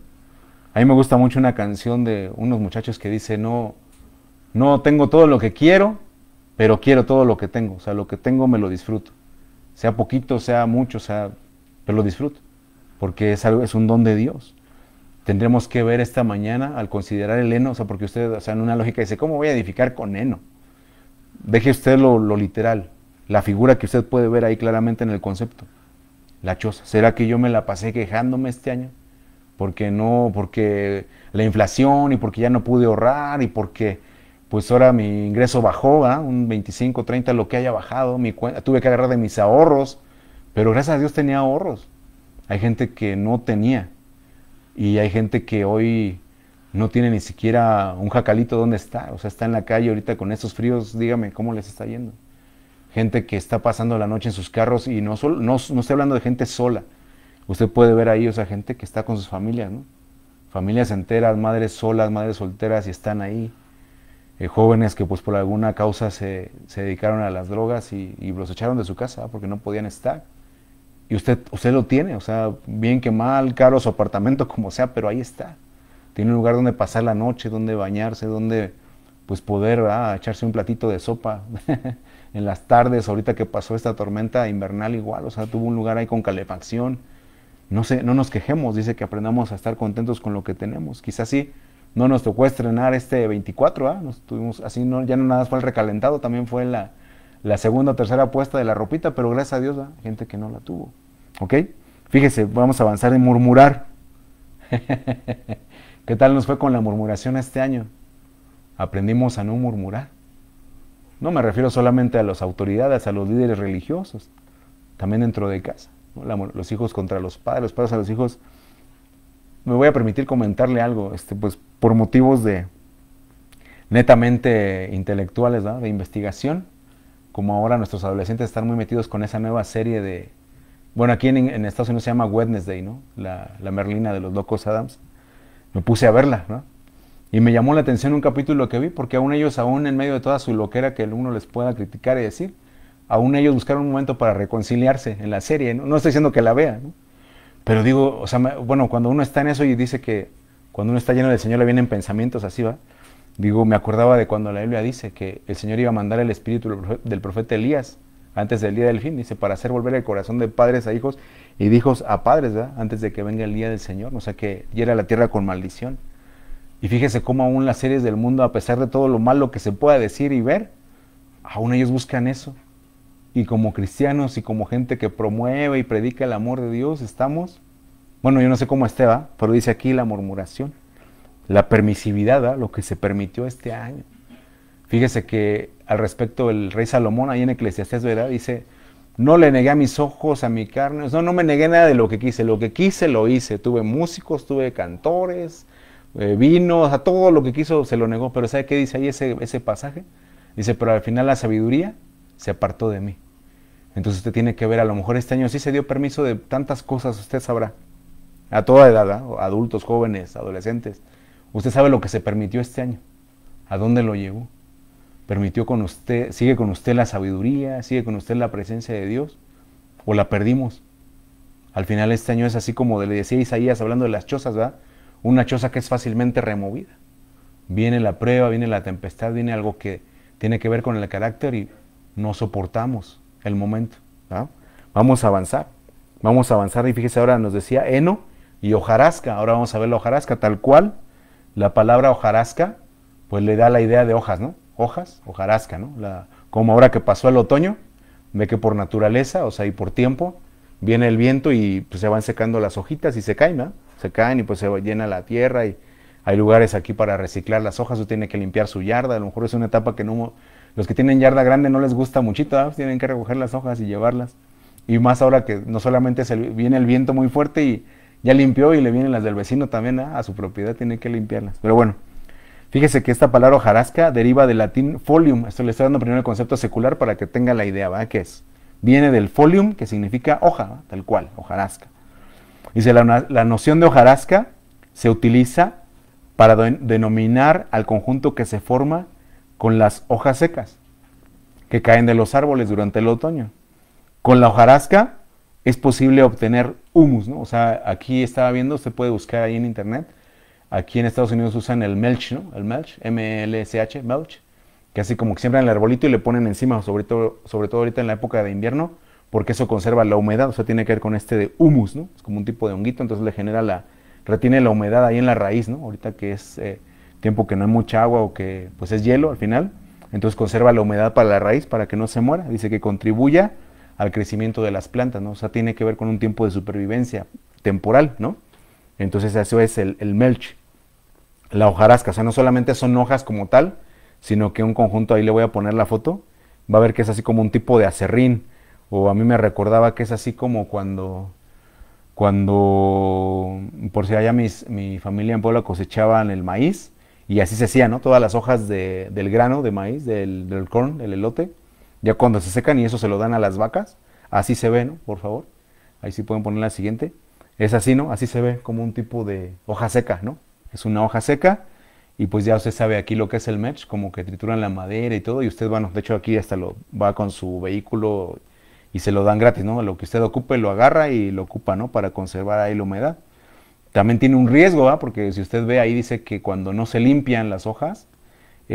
A mí me gusta mucho una canción de unos muchachos que dice, no, no tengo todo lo que quiero, pero quiero todo lo que tengo. O sea, lo que tengo me lo disfruto. Sea poquito, sea mucho, sea pero lo disfruto, porque es, algo, es un don de Dios. Tendremos que ver esta mañana al considerar el heno, o sea, porque usted, o sea, en una lógica dice, ¿cómo voy a edificar con heno? Deje usted lo, literal, la figura que usted puede ver ahí claramente en el concepto, la choza. ¿Será que yo me la pasé quejándome este año? Porque no, porque la inflación y porque ya no pude ahorrar y porque pues ahora mi ingreso bajó, un 25, 30, lo que haya bajado, mi tuve que agarrar de mis ahorros pero gracias a Dios tenía ahorros. Hay gente que no tenía. Y hay gente que hoy no tiene ni siquiera un jacalito donde está. O sea, está en la calle ahorita con estos fríos. Dígame cómo les está yendo. Gente que está pasando la noche en sus carros y no, solo, no, estoy hablando de gente sola. Usted puede ver ahí, o sea, gente que está con sus familias, ¿no? Familias enteras, madres solas, madres solteras y están ahí. Eh, jóvenes que pues por alguna causa se, dedicaron a las drogas y, y, los echaron de su casa ¿ah? porque no podían estar. Y usted, usted lo tiene, o sea, bien que mal, caro su apartamento, como sea, pero ahí está. Tiene un lugar donde pasar la noche, donde bañarse, donde pues poder echarse un platito de sopa en las tardes, ahorita que pasó esta tormenta invernal igual, o sea, tuvo un lugar ahí con calefacción. No, sé, no nos quejemos, dice que aprendamos a estar contentos con lo que tenemos. Quizás sí, no nos tocó estrenar este 24, ¿ah? nos tuvimos, así no, ya no nada fue el recalentado, también fue la, la segunda o tercera apuesta de la ropita, pero gracias a Dios, gente que no la tuvo. ¿Ok? Fíjese, vamos a avanzar en murmurar. ¿Qué tal nos fue con la murmuración este año? Aprendimos a no murmurar. No me refiero solamente a las autoridades, a los líderes religiosos, también dentro de casa. los hijos contra los padres, los padres a los hijos. Me voy a permitir comentarle algo, este, pues por motivos de netamente intelectuales, de investigación como ahora nuestros adolescentes están muy metidos con esa nueva serie de... Bueno, aquí en, Estados Unidos se llama Wednesday, ¿no? La, Merlina de los Locos Adams. Me puse a verla, ¿no? Y me llamó la atención un capítulo que vi, porque aún ellos, aún en medio de toda su loquera que el uno les pueda criticar y decir, aún ellos buscaron un momento para reconciliarse en la serie. No, estoy diciendo que la vea, ¿no? Pero digo, o sea, bueno, cuando uno está en eso y dice que cuando uno está lleno del Señor le vienen pensamientos así, ¿va? Digo, me acordaba de cuando la Biblia dice que el Señor iba a mandar el espíritu del profeta Elías antes del día del fin, dice, para hacer volver el corazón de padres a hijos y de hijos a padres, ¿verdad? Antes de que venga el día del Señor, o sea, que hiera la tierra con maldición. Y fíjese cómo aún las series del mundo, a pesar de todo lo malo que se pueda decir y ver, aún ellos buscan eso. Y como cristianos y como gente que promueve y predica el amor de Dios, estamos, bueno, yo no sé cómo esté, va, Pero dice aquí la murmuración la permisividad, a lo que se permitió este año. Fíjese que al respecto el rey Salomón, ahí en Eclesiastés, ¿verdad? Dice, no le negué a mis ojos, a mi carne, no, no me negué nada de lo que quise, lo que quise lo hice, tuve músicos, tuve cantores, eh, vinos, a todo lo que quiso se lo negó, pero ¿sabe qué dice ahí ese, ese pasaje? Dice, pero al final la sabiduría se apartó de mí. Entonces usted tiene que ver, a lo mejor este año sí se dio permiso de tantas cosas, usted sabrá, a toda edad, adultos, jóvenes, adolescentes, Usted sabe lo que se permitió este año, a dónde lo llevó. Permitió con usted, sigue con usted la sabiduría, sigue con usted la presencia de Dios, o la perdimos. Al final este año es así como le decía Isaías hablando de las chozas, ¿verdad? Una choza que es fácilmente removida. Viene la prueba, viene la tempestad, viene algo que tiene que ver con el carácter y no soportamos el momento. Vamos a avanzar, vamos a avanzar y fíjese ahora nos decía Eno y hojarasca, ahora vamos a ver la hojarasca tal cual la palabra hojarasca, pues le da la idea de hojas, ¿no? Hojas, hojarasca, ¿no? La, como ahora que pasó el otoño, ve que por naturaleza, o sea, y por tiempo, viene el viento y pues, se van secando las hojitas y se caen, ¿no? Se caen y pues se llena la tierra y hay lugares aquí para reciclar las hojas, o tiene que limpiar su yarda, a lo mejor es una etapa que no... Los que tienen yarda grande no les gusta muchito, ¿ah? tienen que recoger las hojas y llevarlas. Y más ahora que no solamente viene el viento muy fuerte y ya limpió y le vienen las del vecino también ¿eh? a su propiedad, tiene que limpiarlas. Pero bueno, fíjese que esta palabra hojarasca deriva del latín folium. Esto le estoy dando primero el concepto secular para que tenga la idea, ¿va? que es? Viene del folium, que significa hoja, tal cual, hojarasca. Dice, la, la noción de hojarasca se utiliza para denominar al conjunto que se forma con las hojas secas que caen de los árboles durante el otoño. Con la hojarasca es posible obtener humus, ¿no? O sea, aquí estaba viendo, se puede buscar ahí en internet. Aquí en Estados Unidos usan el melch, ¿no? El melch, M-L-S-H, melch, que así como que siembran el arbolito y le ponen encima, sobre todo, sobre todo ahorita en la época de invierno, porque eso conserva la humedad, o sea, tiene que ver con este de humus, ¿no? Es como un tipo de honguito, entonces le genera la, retiene la humedad ahí en la raíz, ¿no? Ahorita que es eh, tiempo que no hay mucha agua o que pues es hielo al final, entonces conserva la humedad para la raíz para que no se muera, dice que contribuya al crecimiento de las plantas, ¿no? O sea, tiene que ver con un tiempo de supervivencia temporal, ¿no? Entonces eso es el, el melch, la hojarasca, o sea, no solamente son hojas como tal, sino que un conjunto, ahí le voy a poner la foto, va a ver que es así como un tipo de acerrín, o a mí me recordaba que es así como cuando, cuando, por si allá mis, mi familia en Puebla cosechaban el maíz, y así se hacían, ¿no? Todas las hojas de, del grano de maíz, del, del corn, del elote, ya cuando se secan y eso se lo dan a las vacas, así se ve, ¿no? Por favor. Ahí sí pueden poner la siguiente. Es así, ¿no? Así se ve como un tipo de hoja seca, ¿no? Es una hoja seca y pues ya usted sabe aquí lo que es el match, como que trituran la madera y todo y usted, bueno, de hecho aquí hasta lo va con su vehículo y se lo dan gratis, ¿no? Lo que usted ocupe lo agarra y lo ocupa, ¿no? Para conservar ahí la humedad. También tiene un riesgo, ¿ah? Porque si usted ve ahí dice que cuando no se limpian las hojas,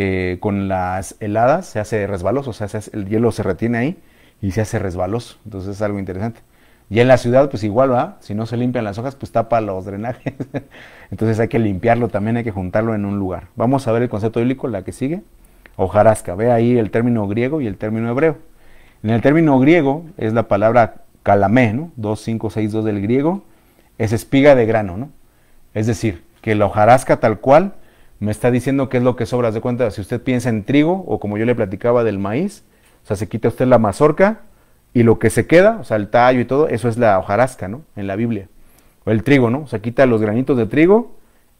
eh, con las heladas se hace resbaloso, o sea, el hielo se retiene ahí y se hace resbaloso, entonces es algo interesante. Y en la ciudad, pues igual, va, si no se limpian las hojas, pues tapa los drenajes. entonces hay que limpiarlo también, hay que juntarlo en un lugar. Vamos a ver el concepto bíblico, la que sigue, hojarasca. Ve ahí el término griego y el término hebreo. En el término griego es la palabra calamé, ¿no? 2562 del griego, es espiga de grano, ¿no? Es decir, que la hojarasca tal cual me está diciendo qué es lo que sobra. De cuenta, si usted piensa en trigo o como yo le platicaba del maíz, o sea, se quita usted la mazorca y lo que se queda, o sea, el tallo y todo, eso es la hojarasca, ¿no? En la Biblia. O el trigo, ¿no? O sea, quita los granitos de trigo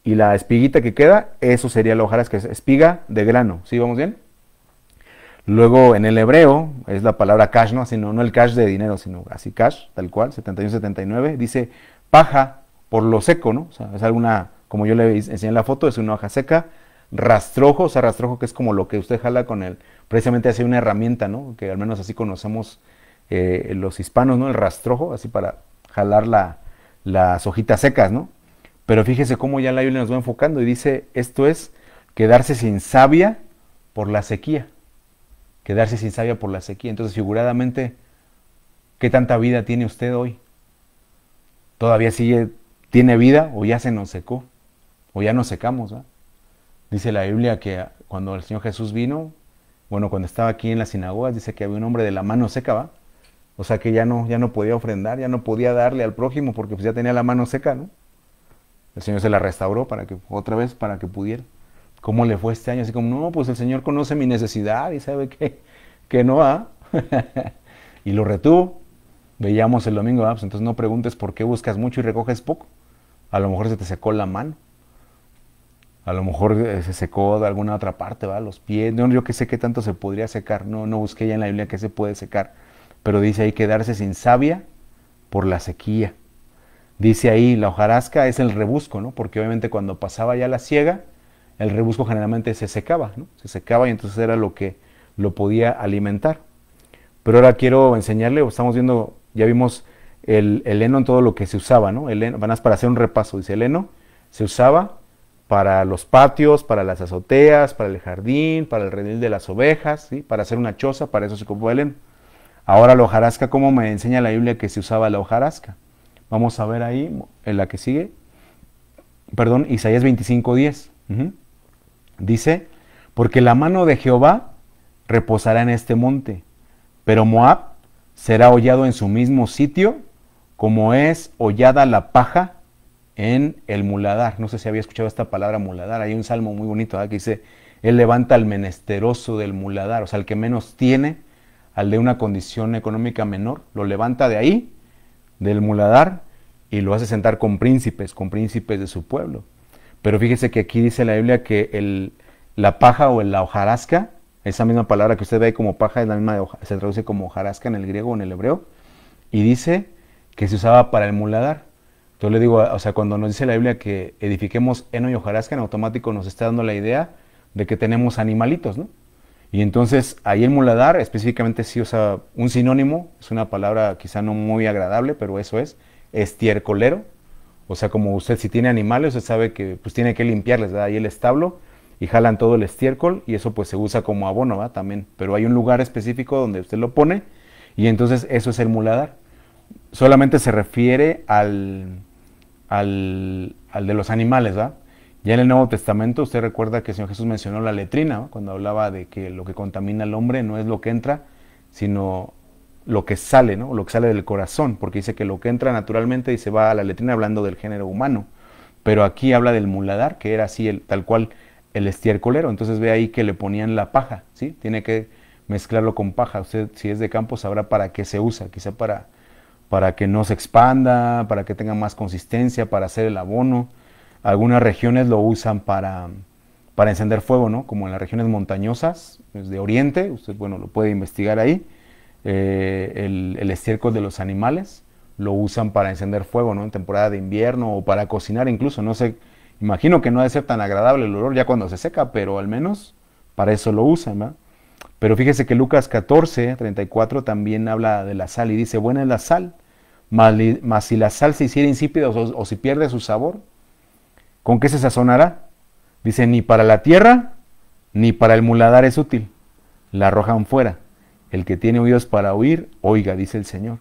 y la espiguita que queda, eso sería la hojarasca, espiga de grano. ¿Sí vamos bien? Luego en el hebreo es la palabra cash, ¿no? no, no el cash de dinero, sino así cash, tal cual, 71-79, dice paja por lo seco, ¿no? O sea, es alguna como yo le enseñé en la foto, es una hoja seca, rastrojo, o sea, rastrojo que es como lo que usted jala con el, precisamente hace una herramienta, ¿no? Que al menos así conocemos eh, los hispanos, ¿no? El rastrojo, así para jalar la, las hojitas secas, ¿no? Pero fíjese cómo ya la Biblia nos va enfocando y dice, esto es quedarse sin savia por la sequía. Quedarse sin savia por la sequía. Entonces, figuradamente, ¿qué tanta vida tiene usted hoy? ¿Todavía sigue, tiene vida o ya se nos secó? o ya nos secamos. Dice la Biblia que cuando el Señor Jesús vino, bueno, cuando estaba aquí en las sinagogas, dice que había un hombre de la mano seca, O sea que ya no, ya no podía ofrendar, ya no podía darle al prójimo porque pues, ya tenía la mano seca, ¿no? El Señor se la restauró para que, otra vez, para que pudiera. ¿Cómo le fue este año? Así como, no, pues el Señor conoce mi necesidad y sabe que, que no, va y lo retuvo. Veíamos el domingo, pues, entonces no preguntes por qué buscas mucho y recoges poco. A lo mejor se te secó la mano a lo mejor eh, se secó de alguna otra parte, ¿va? Los pies, no, yo que sé qué tanto se podría secar, no, no busqué ya en la Biblia qué se puede secar, pero dice ahí quedarse sin savia por la sequía. Dice ahí, la hojarasca es el rebusco, ¿no? Porque obviamente cuando pasaba ya la ciega el rebusco generalmente se secaba, ¿no? Se secaba y entonces era lo que lo podía alimentar. Pero ahora quiero enseñarle, estamos viendo, ya vimos el, heno en todo lo que se usaba, ¿no? El heno, van a para hacer un repaso, dice el heno se usaba para los patios, para las azoteas, para el jardín, para el redil de las ovejas, ¿sí? para hacer una choza, para eso se ocupa Ahora la hojarasca, ¿cómo me enseña la Biblia que se usaba la hojarasca? Vamos a ver ahí, en la que sigue, perdón, Isaías 25.10. Dice, porque la mano de Jehová reposará en este monte, pero Moab será hollado en su mismo sitio, como es hollada la paja en el muladar. No sé si había escuchado esta palabra muladar. Hay un salmo muy bonito que dice, Él levanta al menesteroso del muladar, o sea, al que menos tiene, al de una condición económica menor, lo levanta de ahí, del muladar, y lo hace sentar con príncipes, con príncipes de su pueblo. Pero fíjese que aquí dice la Biblia que el, la paja o la hojarasca, esa misma palabra que usted ve como paja la hoja, se traduce como hojarasca en el griego o en el hebreo, y dice que se usaba para el muladar. Entonces le digo, o sea, cuando nos dice la Biblia que edifiquemos heno y hojarasca, en automático nos está dando la idea de que tenemos animalitos, ¿no? Y entonces ahí el muladar, específicamente sí usa un sinónimo, es una palabra quizá no muy agradable, pero eso es, estiércolero. O sea, como usted si tiene animales, usted sabe que pues tiene que limpiarles, ¿verdad? Ahí el establo y jalan todo el estiércol y eso pues se usa como abono, ¿verdad? También. Pero hay un lugar específico donde usted lo pone y entonces eso es el muladar. Solamente se refiere al, al, de los animales, ¿va? Ya en el Nuevo Testamento usted recuerda que el Señor Jesús mencionó la letrina, cuando hablaba de que lo que contamina al hombre no es lo que entra, sino lo que sale, ¿no? Lo que sale del corazón, porque dice que lo que entra naturalmente y se va a la letrina hablando del género humano. Pero aquí habla del muladar, que era así el, tal cual el estiércolero. Entonces ve ahí que le ponían la paja, ¿sí? Tiene que mezclarlo con paja. Usted si es de campo sabrá para qué se usa, quizá para para que no se expanda, para que tenga más consistencia, para hacer el abono. Algunas regiones lo usan para, para encender fuego, ¿no? Como en las regiones montañosas de Oriente, usted, bueno, lo puede investigar ahí. Eh, el, el, estiércol de los animales lo usan para encender fuego, ¿no? En temporada de invierno o para cocinar incluso, no sé, imagino que no ha de ser tan agradable el olor ya cuando se seca, pero al menos para eso lo usan, Pero fíjese que Lucas 14, 34 también habla de la sal y dice, buena es la sal, mas, si la sal se hiciera insípida o, si pierde su sabor, ¿con qué se sazonará? Dice, ni para la tierra, ni para el muladar es útil. La arrojan fuera. El que tiene oídos para oír, oiga, dice el Señor.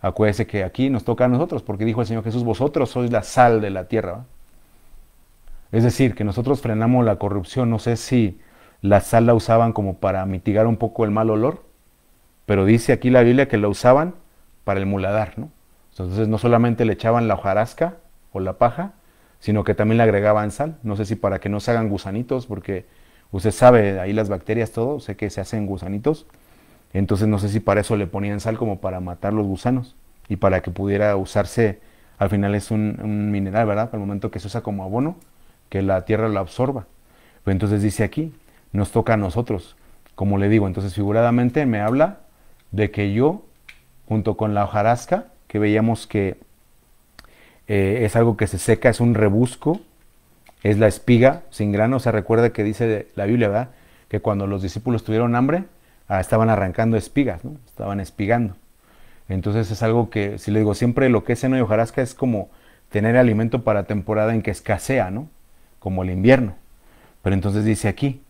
Acuérdese que aquí nos toca a nosotros, porque dijo el Señor Jesús, vosotros sois la sal de la tierra. Es decir, que nosotros frenamos la corrupción. No sé si la sal la usaban como para mitigar un poco el mal olor, pero dice aquí la Biblia que la usaban para el muladar, ¿no? Entonces no solamente le echaban la hojarasca o la paja, sino que también le agregaban sal. No sé si para que no se hagan gusanitos, porque usted sabe, ahí las bacterias, todo, sé que se hacen gusanitos. Entonces no sé si para eso le ponían sal como para matar los gusanos y para que pudiera usarse, al final es un, mineral, ¿verdad? Para el momento que se usa como abono, que la tierra lo absorba. Pero entonces dice aquí, nos toca a nosotros, como le digo. Entonces figuradamente me habla de que yo, junto con la hojarasca, que veíamos que eh, es algo que se seca, es un rebusco, es la espiga sin grano. se recuerda que dice la Biblia, ¿verdad? Que cuando los discípulos tuvieron hambre, ah, estaban arrancando espigas, ¿no? Estaban espigando. Entonces es algo que, si le digo, siempre lo que es en y hojarasca es como tener alimento para temporada en que escasea, ¿no? Como el invierno. Pero entonces dice aquí,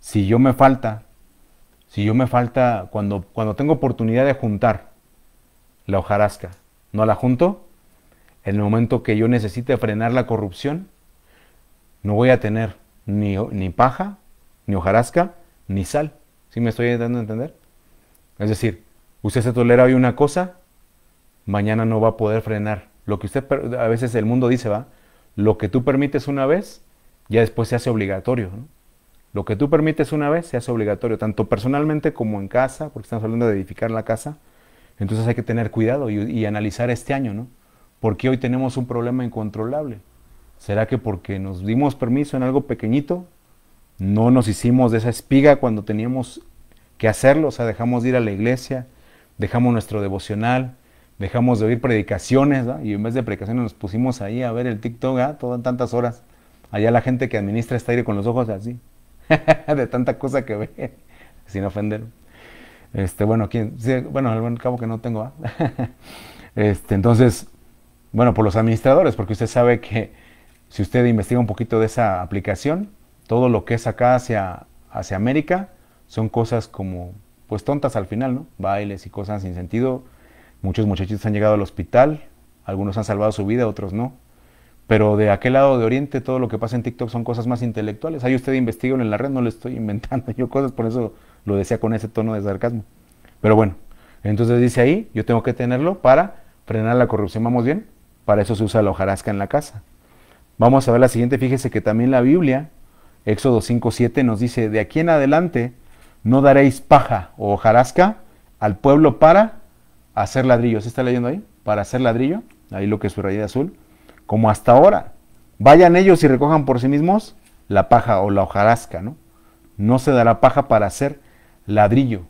si yo me falta, si yo me falta, cuando, cuando tengo oportunidad de juntar, la hojarasca, no la junto, en el momento que yo necesite frenar la corrupción, no voy a tener ni, ni paja, ni hojarasca, ni sal. ¿Sí me estoy dando a entender? Es decir, usted se tolera hoy una cosa, mañana no va a poder frenar. Lo que usted, a veces el mundo dice, va, lo que tú permites una vez, ya después se hace obligatorio. Lo que tú permites una vez se hace obligatorio, tanto personalmente como en casa, porque estamos hablando de edificar la casa, entonces hay que tener cuidado y, analizar este año, ¿no? ¿Por qué hoy tenemos un problema incontrolable? ¿Será que porque nos dimos permiso en algo pequeñito? No nos hicimos de esa espiga cuando teníamos que hacerlo, o sea, dejamos de ir a la iglesia, dejamos nuestro devocional, dejamos de oír predicaciones, ¿no? y en vez de predicaciones nos pusimos ahí a ver el TikTok, ¿ah? todas tantas horas. Allá la gente que administra este aire con los ojos así, de tanta cosa que ve, sin ofender. Este, bueno, ¿quién? bueno, al buen cabo que no tengo. ¿ah? este, entonces, bueno, por los administradores, porque usted sabe que si usted investiga un poquito de esa aplicación, todo lo que es acá hacia, hacia América son cosas como, pues tontas al final, ¿no? Bailes y cosas sin sentido. Muchos muchachitos han llegado al hospital, algunos han salvado su vida, otros no. Pero de aquel lado de Oriente, todo lo que pasa en TikTok son cosas más intelectuales. Ahí usted investiga en la red, no le estoy inventando yo cosas, por eso lo decía con ese tono de sarcasmo. Pero bueno, entonces dice ahí, yo tengo que tenerlo para frenar la corrupción, vamos bien, para eso se usa la hojarasca en la casa. Vamos a ver la siguiente, fíjese que también la Biblia, Éxodo 5.7, nos dice, de aquí en adelante no daréis paja o hojarasca al pueblo para hacer ladrillos. ¿Se está leyendo ahí? Para hacer ladrillo, ahí lo que es su de azul, como hasta ahora. Vayan ellos y recojan por sí mismos la paja o la hojarasca, ¿no? No se dará paja para hacer ladrillo.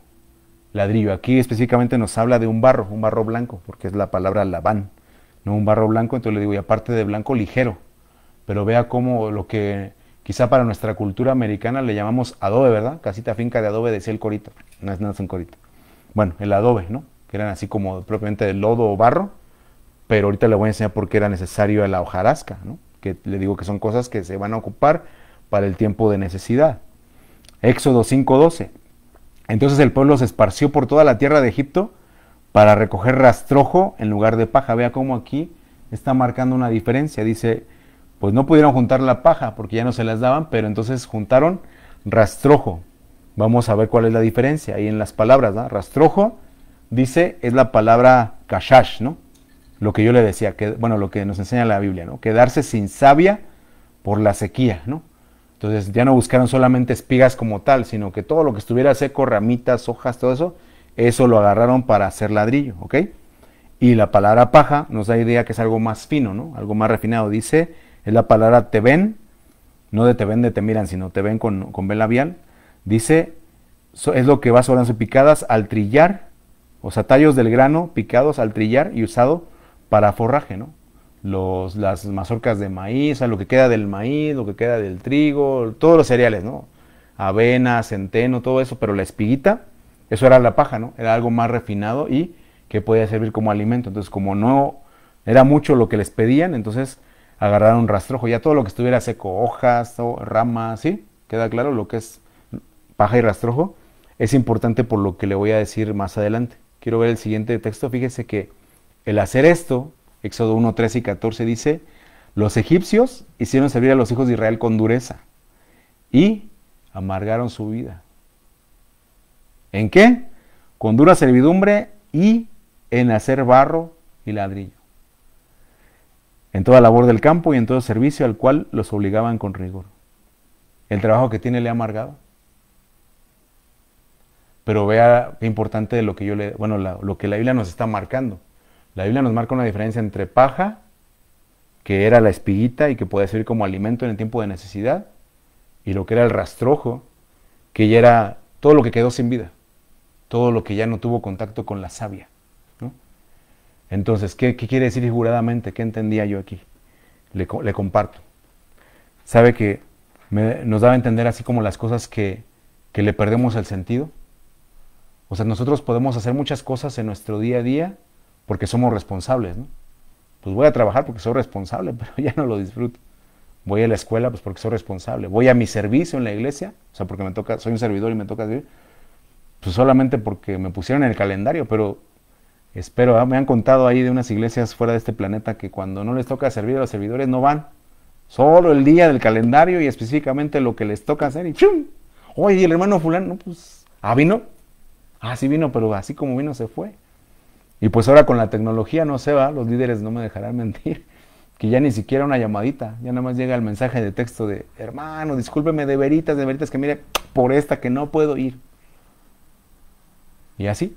Ladrillo. Aquí específicamente nos habla de un barro, un barro blanco, porque es la palabra labán. No un barro blanco, entonces le digo, y aparte de blanco, ligero. Pero vea cómo lo que quizá para nuestra cultura americana le llamamos adobe, ¿verdad? Casita finca de adobe, decía el corito. No es nada, un corito. Bueno, el adobe, ¿no? Que eran así como propiamente de lodo o barro, pero ahorita le voy a enseñar por qué era necesario la hojarasca, ¿no? que le digo que son cosas que se van a ocupar para el tiempo de necesidad. Éxodo 5:12. Entonces el pueblo se esparció por toda la tierra de Egipto para recoger rastrojo en lugar de paja. Vea cómo aquí está marcando una diferencia. Dice, pues no pudieron juntar la paja porque ya no se las daban, pero entonces juntaron rastrojo. Vamos a ver cuál es la diferencia ahí en las palabras. Rastrojo dice es la palabra kashash, ¿no? Lo que yo le decía, que, bueno, lo que nos enseña la Biblia, ¿no? Quedarse sin savia por la sequía, ¿no? Entonces ya no buscaron solamente espigas como tal, sino que todo lo que estuviera seco, ramitas, hojas, todo eso, eso lo agarraron para hacer ladrillo, ¿ok? Y la palabra paja nos da idea que es algo más fino, ¿no? Algo más refinado. Dice, es la palabra te ven, no de te ven de te miran, sino te ven con, con ven labial. Dice, es lo que va sobre picadas al trillar, o sea, tallos del grano picados al trillar y usado para forraje, ¿no? las mazorcas de maíz, a lo que queda del maíz, lo que queda del trigo, todos los cereales, ¿no? Avena, centeno, todo eso, pero la espiguita, eso era la paja, ¿no? Era algo más refinado y que podía servir como alimento. Entonces, como no era mucho lo que les pedían, entonces agarraron rastrojo, ya todo lo que estuviera seco, hojas o ramas, ¿sí? ¿Queda claro lo que es paja y rastrojo? Es importante por lo que le voy a decir más adelante. Quiero ver el siguiente texto. Fíjese que el hacer esto Éxodo 1, 13 y 14 dice, los egipcios hicieron servir a los hijos de Israel con dureza y amargaron su vida. ¿En qué? Con dura servidumbre y en hacer barro y ladrillo. En toda labor del campo y en todo servicio al cual los obligaban con rigor. El trabajo que tiene le ha amargado. Pero vea qué importante lo que yo le, bueno, lo que la Biblia nos está marcando. La Biblia nos marca una diferencia entre paja, que era la espiguita y que podía servir como alimento en el tiempo de necesidad, y lo que era el rastrojo, que ya era todo lo que quedó sin vida, todo lo que ya no tuvo contacto con la savia. Entonces, ¿qué, quiere decir figuradamente? ¿Qué entendía yo aquí? Le, comparto. Sabe que nos daba a entender así como las cosas que, que le perdemos el sentido. O sea, nosotros podemos hacer muchas cosas en nuestro día a día porque somos responsables, ¿no? Pues voy a trabajar porque soy responsable, pero ya no lo disfruto. Voy a la escuela pues porque soy responsable. Voy a mi servicio en la iglesia, o sea, porque me toca, soy un servidor y me toca servir, pues solamente porque me pusieron en el calendario, pero espero, ¿ah? me han contado ahí de unas iglesias fuera de este planeta que cuando no les toca servir a los servidores no van. Solo el día del calendario y específicamente lo que les toca hacer y ¡chum! Oye, el hermano fulano, pues, ah, vino. Ah, sí vino, pero así como vino se fue. Y pues ahora con la tecnología no se va, los líderes no me dejarán mentir, que ya ni siquiera una llamadita, ya nada más llega el mensaje de texto de, hermano, discúlpeme de veritas, de veritas, que mire, por esta que no puedo ir. Y así.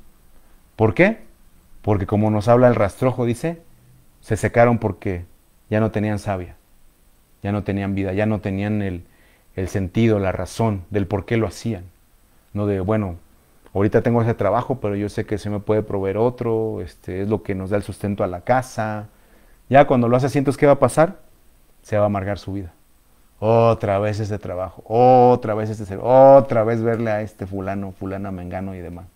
¿Por qué? Porque como nos habla el rastrojo, dice, se secaron porque ya no tenían savia, ya no tenían vida, ya no tenían el, el sentido, la razón del por qué lo hacían. No de, bueno, ahorita tengo ese trabajo, pero yo sé que se me puede proveer otro, este, es lo que nos da el sustento a la casa. Ya cuando lo hace siento que ¿qué va a pasar? Se va a amargar su vida. Otra vez ese trabajo, otra vez este ser, otra vez verle a este fulano, fulana, mengano y demás.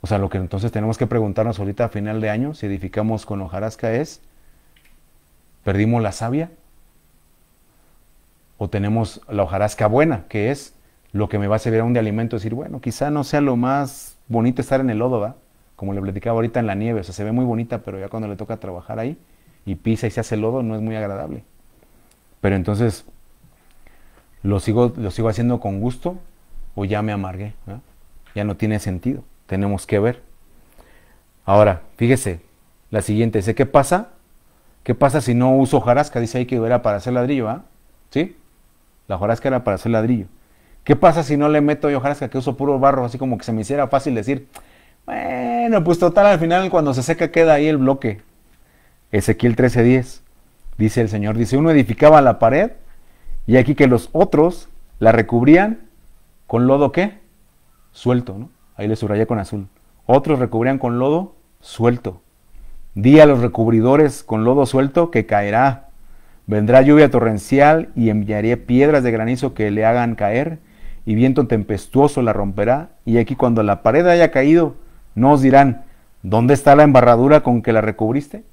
O sea, lo que entonces tenemos que preguntarnos ahorita a final de año, si edificamos con hojarasca, es, ¿perdimos la savia? ¿O tenemos la hojarasca buena, que es lo que me va a servir aún de alimento, es decir, bueno, quizá no sea lo más bonito estar en el lodo, ¿va? Como le platicaba ahorita en la nieve, o sea, se ve muy bonita, pero ya cuando le toca trabajar ahí y pisa y se hace lodo, no es muy agradable. Pero entonces, ¿lo sigo, lo sigo haciendo con gusto o ya me amargué? Ya no tiene sentido, tenemos que ver. Ahora, fíjese, la siguiente, dice, ¿qué pasa? ¿Qué pasa si no uso jarasca? Dice ahí que era para hacer ladrillo, ¿ah? ¿Sí? La jarasca era para hacer ladrillo. ¿Qué pasa si no le meto yo hojarasca que uso puro barro? Así como que se me hiciera fácil decir, bueno, pues total, al final cuando se seca queda ahí el bloque. Ezequiel 13:10, dice el Señor, dice, uno edificaba la pared y aquí que los otros la recubrían con lodo qué? Suelto, ¿no? Ahí le subrayé con azul. Otros recubrían con lodo suelto. Di a los recubridores con lodo suelto que caerá. Vendrá lluvia torrencial y enviaré piedras de granizo que le hagan caer y viento tempestuoso la romperá, y aquí cuando la pared haya caído, no os dirán, ¿dónde está la embarradura con que la recubriste?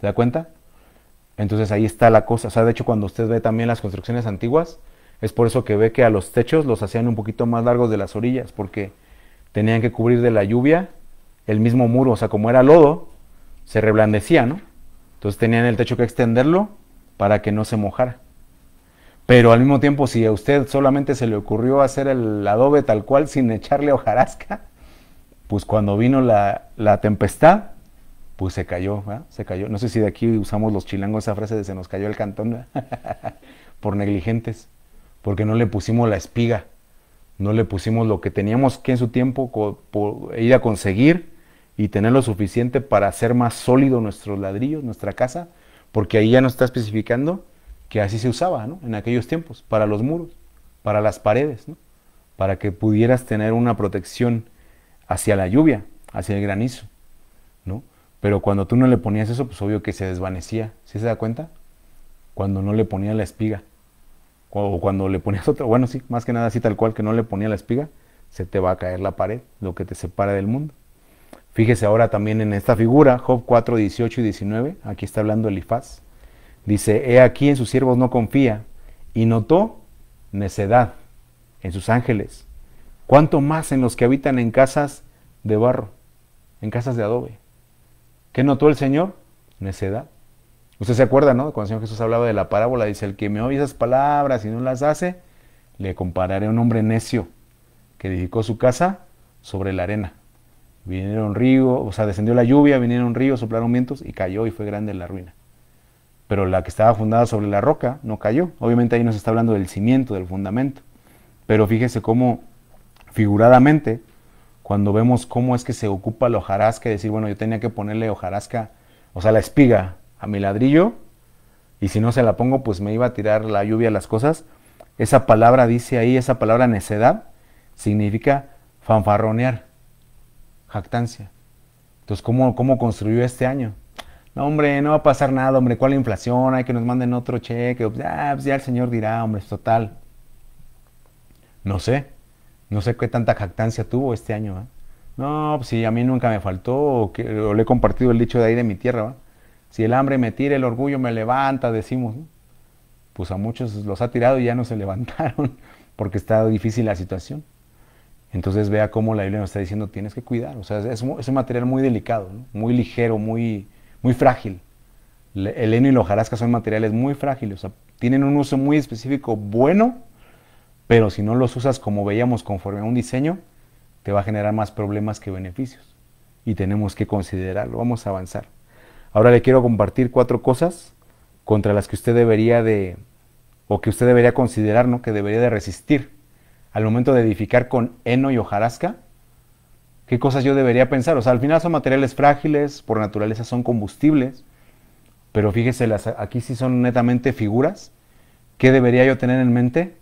¿Te da cuenta? Entonces ahí está la cosa. O sea, de hecho cuando usted ve también las construcciones antiguas, es por eso que ve que a los techos los hacían un poquito más largos de las orillas, porque tenían que cubrir de la lluvia el mismo muro. O sea, como era lodo, se reblandecía, ¿no? Entonces tenían el techo que extenderlo para que no se mojara. Pero al mismo tiempo, si a usted solamente se le ocurrió hacer el adobe tal cual sin echarle hojarasca, pues cuando vino la, tempestad, pues se cayó, ¿verdad? se cayó. No sé si de aquí usamos los chilangos esa frase de se nos cayó el cantón, por negligentes, porque no le pusimos la espiga, no le pusimos lo que teníamos que en su tiempo ir a conseguir y tener lo suficiente para hacer más sólido nuestros ladrillos, nuestra casa, porque ahí ya nos está especificando que así se usaba en aquellos tiempos, para los muros, para las paredes, para que pudieras tener una protección hacia la lluvia, hacia el granizo. ¿no? Pero cuando tú no le ponías eso, pues obvio que se desvanecía. ¿Sí se da cuenta? Cuando no le ponías la espiga. O cuando le ponías otro, bueno, sí, más que nada así tal cual que no le ponía la espiga, se te va a caer la pared, lo que te separa del mundo. Fíjese ahora también en esta figura, Job 4, 18 y 19, aquí está hablando Elifaz. Dice, he aquí en sus siervos no confía y notó necedad en sus ángeles. ¿Cuánto más en los que habitan en casas de barro, en casas de adobe? ¿Qué notó el Señor? Necedad. Usted se acuerda, ¿no? Cuando el Señor Jesús hablaba de la parábola, dice, el que me oye esas palabras y no las hace, le compararé a un hombre necio que edificó su casa sobre la arena. Vinieron ríos, o sea, descendió la lluvia, vinieron ríos, soplaron vientos y cayó y fue grande la ruina pero la que estaba fundada sobre la roca no cayó. Obviamente ahí nos está hablando del cimiento, del fundamento. Pero fíjese cómo figuradamente, cuando vemos cómo es que se ocupa la hojarasca, y decir, bueno, yo tenía que ponerle hojarasca, o sea, la espiga a mi ladrillo, y si no se la pongo, pues me iba a tirar la lluvia, las cosas. Esa palabra dice ahí, esa palabra necedad, significa fanfarronear, jactancia. Entonces, cómo construyó este año? No, hombre, no va a pasar nada, hombre, ¿cuál la inflación? Hay que nos manden otro cheque. pues, ah, pues ya el señor dirá, hombre, es pues, total. No sé, no sé qué tanta jactancia tuvo este año. No, pues si a mí nunca me faltó, o, que, le he compartido el dicho de ahí de mi tierra. Si el hambre me tira, el orgullo me levanta, decimos. Pues a muchos los ha tirado y ya no se levantaron porque está difícil la situación. Entonces vea cómo la Biblia nos está diciendo, tienes que cuidar. O sea, es un, material muy delicado, muy ligero, muy, muy frágil. El heno y la hojarasca son materiales muy frágiles, o sea, tienen un uso muy específico bueno, pero si no los usas como veíamos conforme a un diseño, te va a generar más problemas que beneficios. Y tenemos que considerarlo, vamos a avanzar. Ahora le quiero compartir cuatro cosas contra las que usted debería de, o que usted debería considerar, ¿no? que debería de resistir al momento de edificar con heno y hojarasca qué cosas yo debería pensar. O sea, al final son materiales frágiles, por naturaleza son combustibles, pero fíjese, las, aquí sí son netamente figuras. ¿Qué debería yo tener en mente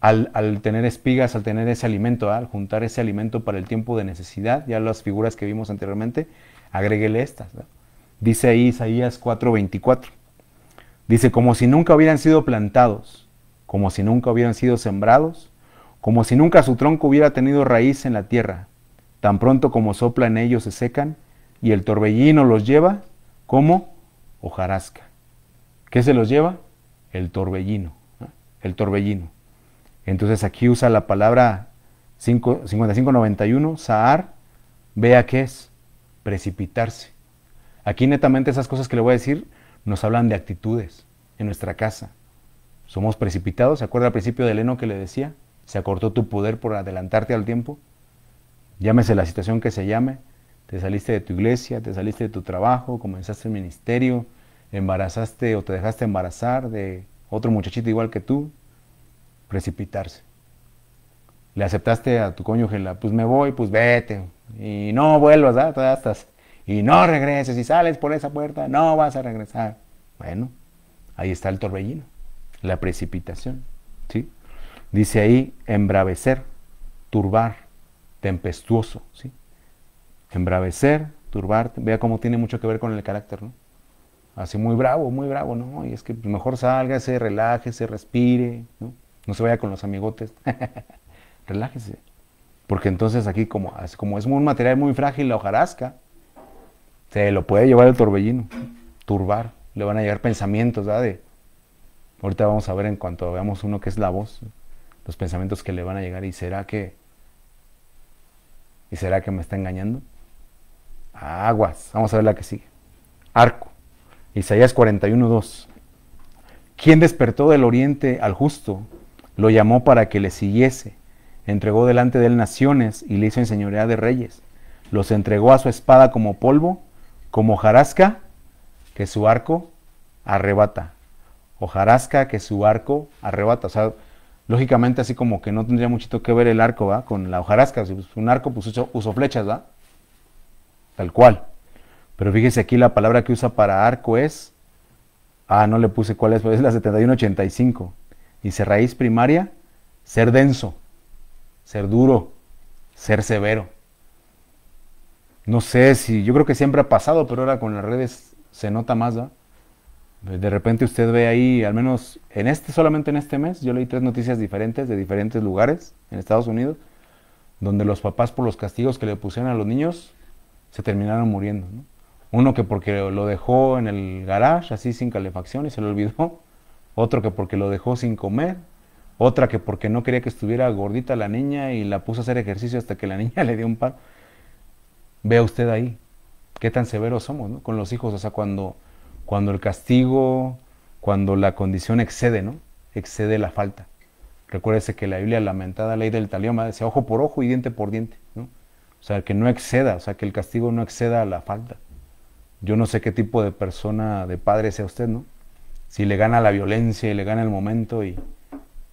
al, tener espigas, al tener ese alimento, ah, al juntar ese alimento para el tiempo de necesidad? Ya las figuras que vimos anteriormente, agréguele estas. Dice ahí Isaías 4:24. Dice, como si nunca hubieran sido plantados, como si nunca hubieran sido sembrados, como si nunca su tronco hubiera tenido raíz en la tierra, Tan pronto como soplan ellos se secan y el torbellino los lleva como hojarasca. ¿Qué se los lleva? El torbellino. El torbellino. Entonces aquí usa la palabra 5591, saar. vea qué es, precipitarse. Aquí netamente esas cosas que le voy a decir nos hablan de actitudes en nuestra casa. Somos precipitados, ¿se acuerda al principio de Leno que le decía? Se acortó tu poder por adelantarte al tiempo. Llámese la situación que se llame, te saliste de tu iglesia, te saliste de tu trabajo, comenzaste el ministerio, embarazaste o te dejaste embarazar de otro muchachito igual que tú, precipitarse. Le aceptaste a tu cónyuge, la, pues me voy, pues vete, y no vuelvas, ¿verdad? y no regreses, y sales por esa puerta, no vas a regresar. Bueno, ahí está el torbellino, la precipitación, ¿sí? Dice ahí, embravecer, turbar, tempestuoso, ¿sí? Embravecer, turbar vea cómo tiene mucho que ver con el carácter, ¿no? Así muy bravo, muy bravo, ¿no? Y es que pues, mejor salga, se relaje, se respire, ¿no? No se vaya con los amigotes. Relájese. Porque entonces aquí, como, como es un material muy frágil, la hojarasca, se lo puede llevar el torbellino, turbar. Le van a llegar pensamientos, ¿verdad? De, ahorita vamos a ver en cuanto veamos uno que es la voz, los pensamientos que le van a llegar. ¿Y será que ¿Y será que me está engañando? Aguas. Vamos a ver la que sigue. Arco. Isaías 41, 2. ¿Quién despertó del oriente al justo? Lo llamó para que le siguiese. Entregó delante de él naciones y le hizo enseñorear de reyes. Los entregó a su espada como polvo, como jarasca que su arco arrebata. Ojarasca que su arco arrebata lógicamente así como que no tendría muchito que ver el arco, ¿va? Con la hojarasca, si un arco pues uso, uso flechas, ¿va? Tal cual. Pero fíjese aquí la palabra que usa para arco es, ah, no le puse cuál es, pero pues, es la 7185. Dice raíz primaria, ser denso, ser duro, ser severo. No sé si, yo creo que siempre ha pasado, pero ahora con las redes se nota más, ¿va? De repente usted ve ahí, al menos en este, solamente en este mes, yo leí tres noticias diferentes de diferentes lugares en Estados Unidos, donde los papás por los castigos que le pusieron a los niños se terminaron muriendo. Uno que porque lo dejó en el garage, así sin calefacción y se lo olvidó. Otro que porque lo dejó sin comer. Otra que porque no quería que estuviera gordita la niña y la puso a hacer ejercicio hasta que la niña le dio un par. Vea usted ahí, qué tan severos somos con los hijos. O sea, cuando cuando el castigo, cuando la condición excede, ¿no? Excede la falta. Recuérdese que la Biblia, lamentada la ley del talioma, dice ojo por ojo y diente por diente, ¿no? O sea, que no exceda, o sea, que el castigo no exceda a la falta. Yo no sé qué tipo de persona, de padre sea usted, ¿no? Si le gana la violencia y le gana el momento y,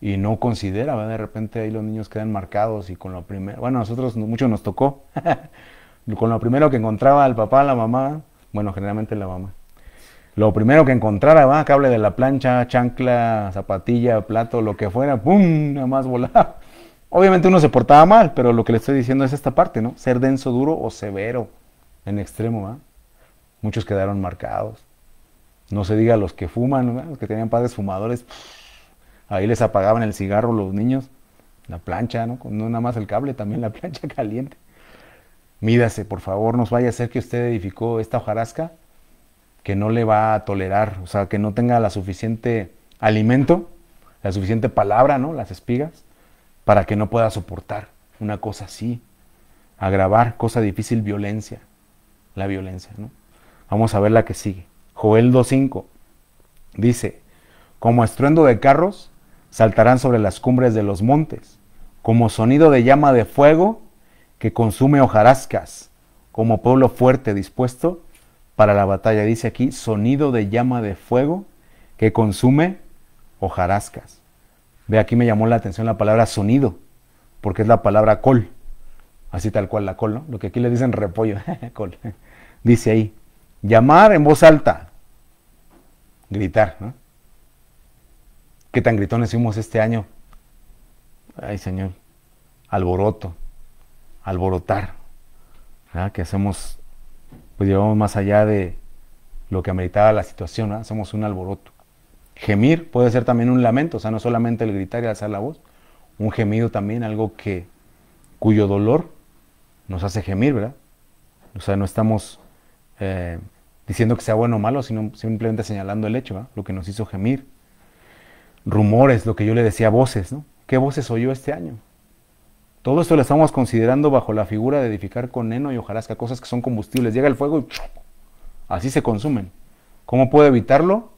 no considera, De repente ahí los niños quedan marcados y con lo primero, bueno, a nosotros mucho nos tocó, con lo primero que encontraba al papá, la mamá, bueno, generalmente la mamá, lo primero que encontrara, va, cable de la plancha, chancla, zapatilla, plato, lo que fuera, ¡pum! Nada más volaba. Obviamente uno se portaba mal, pero lo que le estoy diciendo es esta parte, ¿no? Ser denso, duro o severo, en extremo, ¿va? Muchos quedaron marcados. No se diga los que fuman, los que tenían padres fumadores, ahí les apagaban el cigarro los niños, la plancha, ¿no? No nada más el cable, también la plancha caliente. Mídase, por favor, No vaya a ser que usted edificó esta hojarasca que no le va a tolerar, o sea, que no tenga la suficiente alimento, la suficiente palabra, ¿no? Las espigas, para que no pueda soportar una cosa así. Agravar, cosa difícil, violencia. La violencia, ¿no? Vamos a ver la que sigue. Joel 2.5 dice, como estruendo de carros, saltarán sobre las cumbres de los montes, como sonido de llama de fuego que consume hojarascas, como pueblo fuerte dispuesto para la batalla. Dice aquí, sonido de llama de fuego que consume hojarascas. Ve, aquí me llamó la atención la palabra sonido, porque es la palabra col. Así tal cual la col, ¿no? Lo que aquí le dicen repollo, col. Dice ahí, llamar en voz alta, gritar, ¿no? ¿Qué tan gritones fuimos este año? Ay, Señor, alboroto, alborotar, ¿verdad? Que hacemos pues llevamos más allá de lo que ameritaba la situación, somos un alboroto. Gemir puede ser también un lamento, o sea, no solamente el gritar y alzar la voz, un gemido también, algo que cuyo dolor nos hace gemir, ¿verdad? O sea, no estamos eh, diciendo que sea bueno o malo, sino simplemente señalando el hecho, ¿verdad? lo que nos hizo gemir. Rumores, lo que yo le decía, voces, ¿no? ¿Qué voces oyó este año? Todo esto lo estamos considerando bajo la figura de edificar con heno y hojarasca, cosas que son combustibles. Llega el fuego y así se consumen. ¿Cómo puedo evitarlo?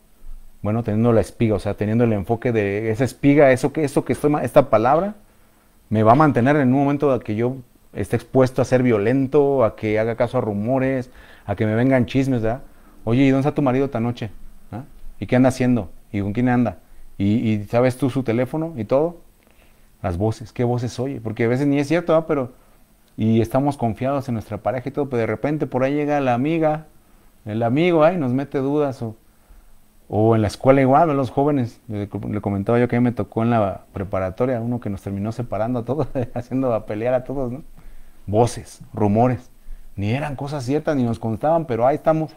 Bueno, teniendo la espiga, o sea, teniendo el enfoque de esa espiga, eso que, eso que estoy, esta palabra me va a mantener en un momento a que yo esté expuesto a ser violento, a que haga caso a rumores, a que me vengan chismes, ¿verdad? Oye, ¿y dónde está tu marido esta noche? ¿Ah? ¿Y qué anda haciendo? ¿Y con quién anda? ¿Y, ¿Y, sabes tú su teléfono y todo? las voces, qué voces oye, porque a veces ni es cierto, pero y estamos confiados en nuestra pareja y todo, pero de repente por ahí llega la amiga, el amigo, ahí nos mete dudas o, en la escuela igual, a los jóvenes, le, comentaba yo que a mí me tocó en la preparatoria uno que nos terminó separando a todos, haciendo a pelear a todos, ¿no? Voces, rumores, ni eran cosas ciertas ni nos contaban, pero ahí estamos.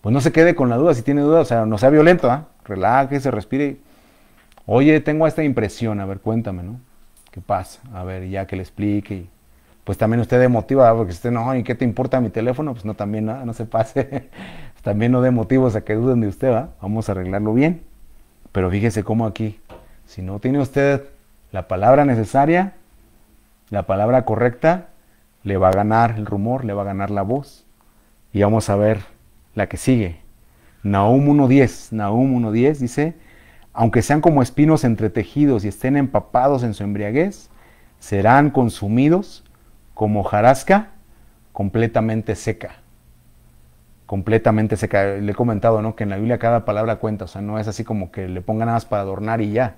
Pues no se quede con la duda, si tiene duda, o sea, no sea violento, ¿ah? relájese, respire Oye, tengo esta impresión, a ver, cuéntame, ¿no? ¿Qué pasa? A ver, ya que le explique. pues también usted demotiva, porque usted no, ¿y qué te importa mi teléfono? Pues no, también nada, no se pase. también no dé motivos a que duden de usted, ¿va? Vamos a arreglarlo bien. Pero fíjese cómo aquí, si no tiene usted la palabra necesaria, la palabra correcta, le va a ganar el rumor, le va a ganar la voz. Y vamos a ver la que sigue. Nahum 1.10, Nahum 1.10 dice, aunque sean como espinos entretejidos y estén empapados en su embriaguez, serán consumidos como jarasca completamente seca. Completamente seca. Le he comentado ¿no? que en la Biblia cada palabra cuenta, o sea, no es así como que le pongan nada para adornar y ya.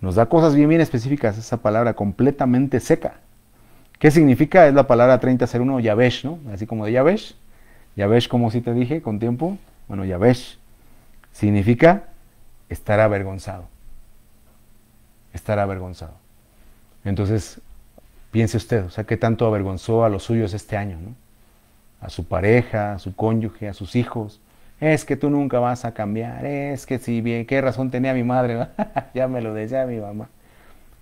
Nos da cosas bien, bien específicas esa palabra, completamente seca. ¿Qué significa? Es la palabra 3001 Yavesh, ¿no? Así como de Yavesh. Yavesh, como si te dije, con tiempo. Bueno, Yavesh. Significa Estar avergonzado. Estar avergonzado. Entonces, piense usted, o sea, qué tanto avergonzó a los suyos este año, A su pareja, a su cónyuge, a sus hijos. Es que tú nunca vas a cambiar, es que si bien, qué razón tenía mi madre, ya me lo decía mi mamá.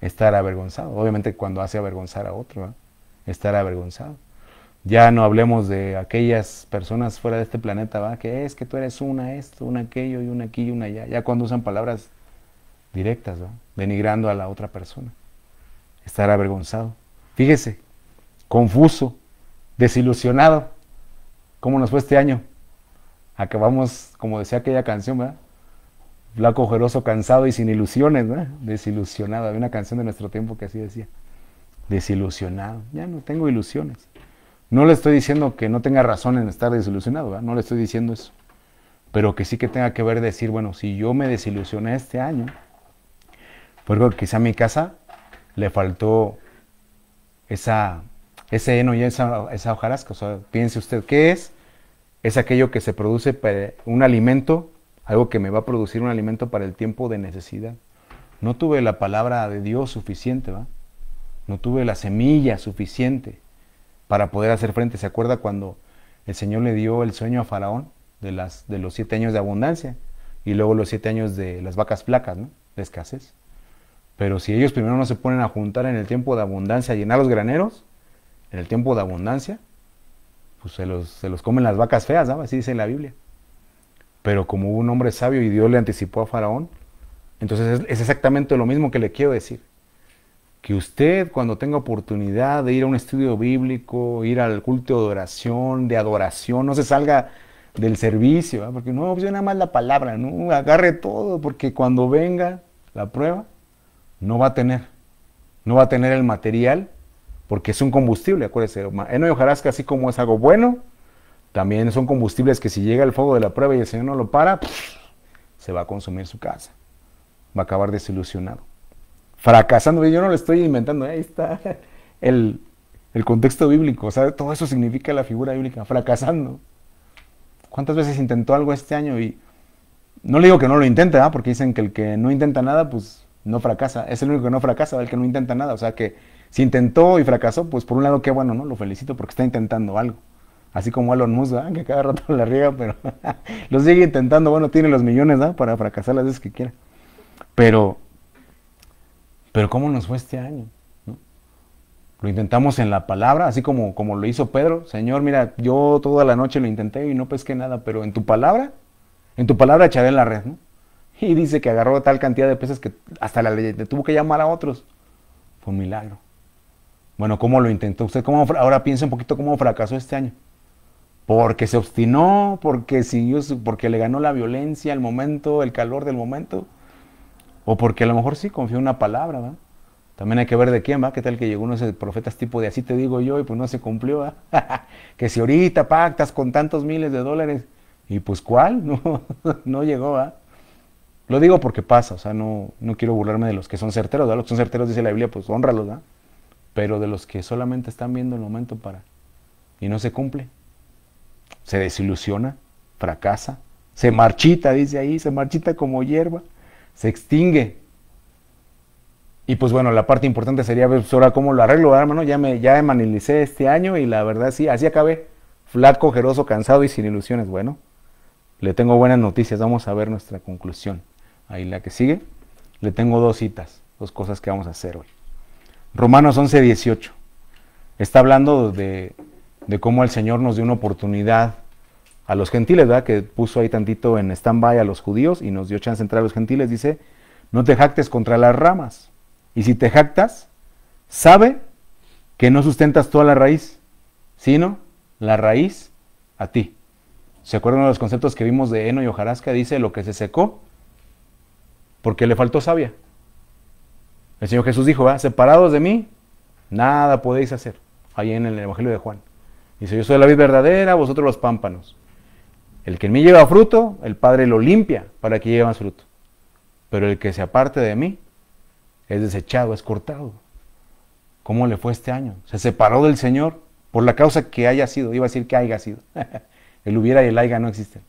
Estar avergonzado, obviamente cuando hace avergonzar a otro, estar avergonzado. Ya no hablemos de aquellas personas fuera de este planeta, ¿va? Que es que tú eres una esto, una aquello y una aquí y una allá. Ya cuando usan palabras directas, ¿va? Denigrando a la otra persona. Estar avergonzado. Fíjese, confuso, desilusionado. ¿Cómo nos fue este año? Acabamos, como decía aquella canción, ¿verdad? Flaco, ojeroso, cansado y sin ilusiones, ¿verdad? Desilusionado. Había una canción de nuestro tiempo que así decía. Desilusionado. Ya no tengo ilusiones. No le estoy diciendo que no tenga razón en estar desilusionado, no le estoy diciendo eso. Pero que sí que tenga que ver decir, bueno, si yo me desilusioné este año, porque quizá a mi casa le faltó esa, ese heno y esa, hojarasca. O sea, piense usted, ¿qué es? Es aquello que se produce un alimento, algo que me va a producir un alimento para el tiempo de necesidad. No tuve la palabra de Dios suficiente, ¿va? No tuve la semilla suficiente para poder hacer frente. ¿Se acuerda cuando el Señor le dio el sueño a Faraón de, los siete años de abundancia y luego los siete años de las vacas flacas, de escasez? Pero si ellos primero no se ponen a juntar en el tiempo de abundancia, a llenar los graneros, en el tiempo de abundancia, pues se los, comen las vacas feas, ¿no? así dice la Biblia. Pero como hubo un hombre sabio y Dios le anticipó a Faraón, entonces es exactamente lo mismo que le quiero decir que usted cuando tenga oportunidad de ir a un estudio bíblico, ir al culto de oración, de adoración, no se salga del servicio, porque no, pues nada más la palabra, no, agarre todo, porque cuando venga la prueba, no va a tener, no va a tener el material, porque es un combustible, acuérdese, en eh, y hojarasca, así como es algo bueno, también son combustibles que si llega el fuego de la prueba y el Señor no lo para, se va a consumir su casa, va a acabar desilusionado fracasando. Yo no lo estoy inventando, ahí está el, contexto bíblico, ¿sabe? Todo eso significa la figura bíblica, fracasando. ¿Cuántas veces intentó algo este año? Y no le digo que no lo intente, ¿ah? porque dicen que el que no intenta nada, pues no fracasa. Es el único que no fracasa, el que no intenta nada. O sea que si intentó y fracasó, pues por un lado qué bueno, ¿no? Lo felicito porque está intentando algo. Así como Elon Musk, ¿ah? que cada rato la riega, pero lo sigue intentando. Bueno, tiene los millones ¿ah? para fracasar las veces que quiera. Pero pero ¿cómo nos fue este año? ¿No? Lo intentamos en la palabra, así como, como lo hizo Pedro. Señor, mira, yo toda la noche lo intenté y no pesqué nada, pero en tu palabra, en tu palabra echaré la red, ¿no? Y dice que agarró tal cantidad de peces que hasta la ley te tuvo que llamar a otros. Fue un milagro. Bueno, ¿cómo lo intentó usted? ¿Cómo, ahora piensa un poquito cómo fracasó este año. Porque se obstinó, porque siguió, porque le ganó la violencia, el momento, el calor del momento. O porque a lo mejor sí confió en una palabra, ¿verdad? También hay que ver de quién va, qué tal que llegó uno de profetas tipo de así te digo yo y pues no se cumplió, que si ahorita pactas con tantos miles de dólares y pues cuál, no, no llegó, ¿verdad? Lo digo porque pasa, o sea, no, no quiero burlarme de los que son certeros, ¿verdad? Los que son certeros, dice la Biblia, pues honralos, ¿verdad? Pero de los que solamente están viendo el momento para y no se cumple, se desilusiona, fracasa, se marchita, dice ahí, se marchita como hierba se extingue. Y pues bueno, la parte importante sería ver pues, ahora cómo lo arreglo, hermano. Ya me ya este año y la verdad sí, así acabé. Flaco, ojeroso, cansado y sin ilusiones. Bueno, le tengo buenas noticias. Vamos a ver nuestra conclusión. Ahí la que sigue. Le tengo dos citas, dos cosas que vamos a hacer hoy. Romanos 11, 18. Está hablando de, de cómo el Señor nos dio una oportunidad a los gentiles, ¿verdad? Que puso ahí tantito en stand-by a los judíos y nos dio chance entrar a los gentiles. Dice, no te jactes contra las ramas. Y si te jactas, sabe que no sustentas toda la raíz, sino la raíz a ti. ¿Se acuerdan de los conceptos que vimos de Eno y Ojarasca? Dice, lo que se secó, porque le faltó savia. El Señor Jesús dijo, separados de mí, nada podéis hacer. Ahí en el Evangelio de Juan. Dice, yo soy la vid verdadera, vosotros los pámpanos. El que en mí lleva fruto, el Padre lo limpia para que lleve más fruto. Pero el que se aparte de mí es desechado, es cortado. ¿Cómo le fue este año? Se separó del Señor por la causa que haya sido. Iba a decir que haya sido. el hubiera y el haya no existen.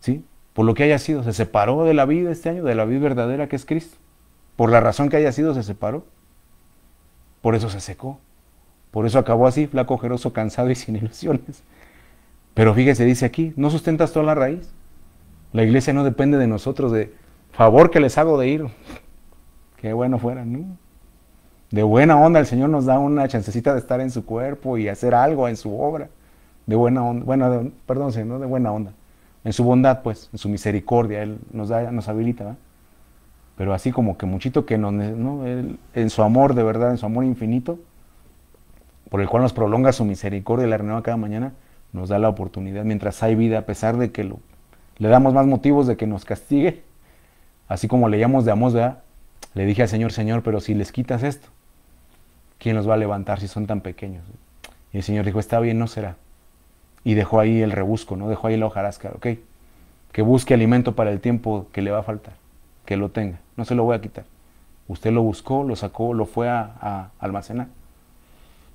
¿Sí? Por lo que haya sido. Se separó de la vida este año, de la vida verdadera que es Cristo. Por la razón que haya sido, se separó. Por eso se secó. Por eso acabó así, flaco, ojeroso, cansado y sin ilusiones. Pero fíjese, dice aquí, ¿no sustentas toda la raíz? La iglesia no depende de nosotros, de favor que les hago de ir. Qué bueno fuera, ¿no? De buena onda el Señor nos da una chancecita de estar en su cuerpo y hacer algo en su obra. De buena onda, bueno, perdón, de buena onda. En su bondad, pues, en su misericordia, Él nos, da, nos habilita, Pero así como que muchito que nos, ¿no? Él, en su amor de verdad, en su amor infinito, por el cual nos prolonga su misericordia y la renueva cada mañana, nos da la oportunidad mientras hay vida, a pesar de que lo, le damos más motivos de que nos castigue, así como le leíamos de Amós, le dije al Señor, Señor, pero si les quitas esto, ¿quién los va a levantar si son tan pequeños? Y el Señor dijo, está bien, no será. Y dejó ahí el rebusco, ¿no? Dejó ahí la hojarasca, ¿ok? Que busque alimento para el tiempo que le va a faltar, que lo tenga, no se lo voy a quitar. Usted lo buscó, lo sacó, lo fue a, almacenar.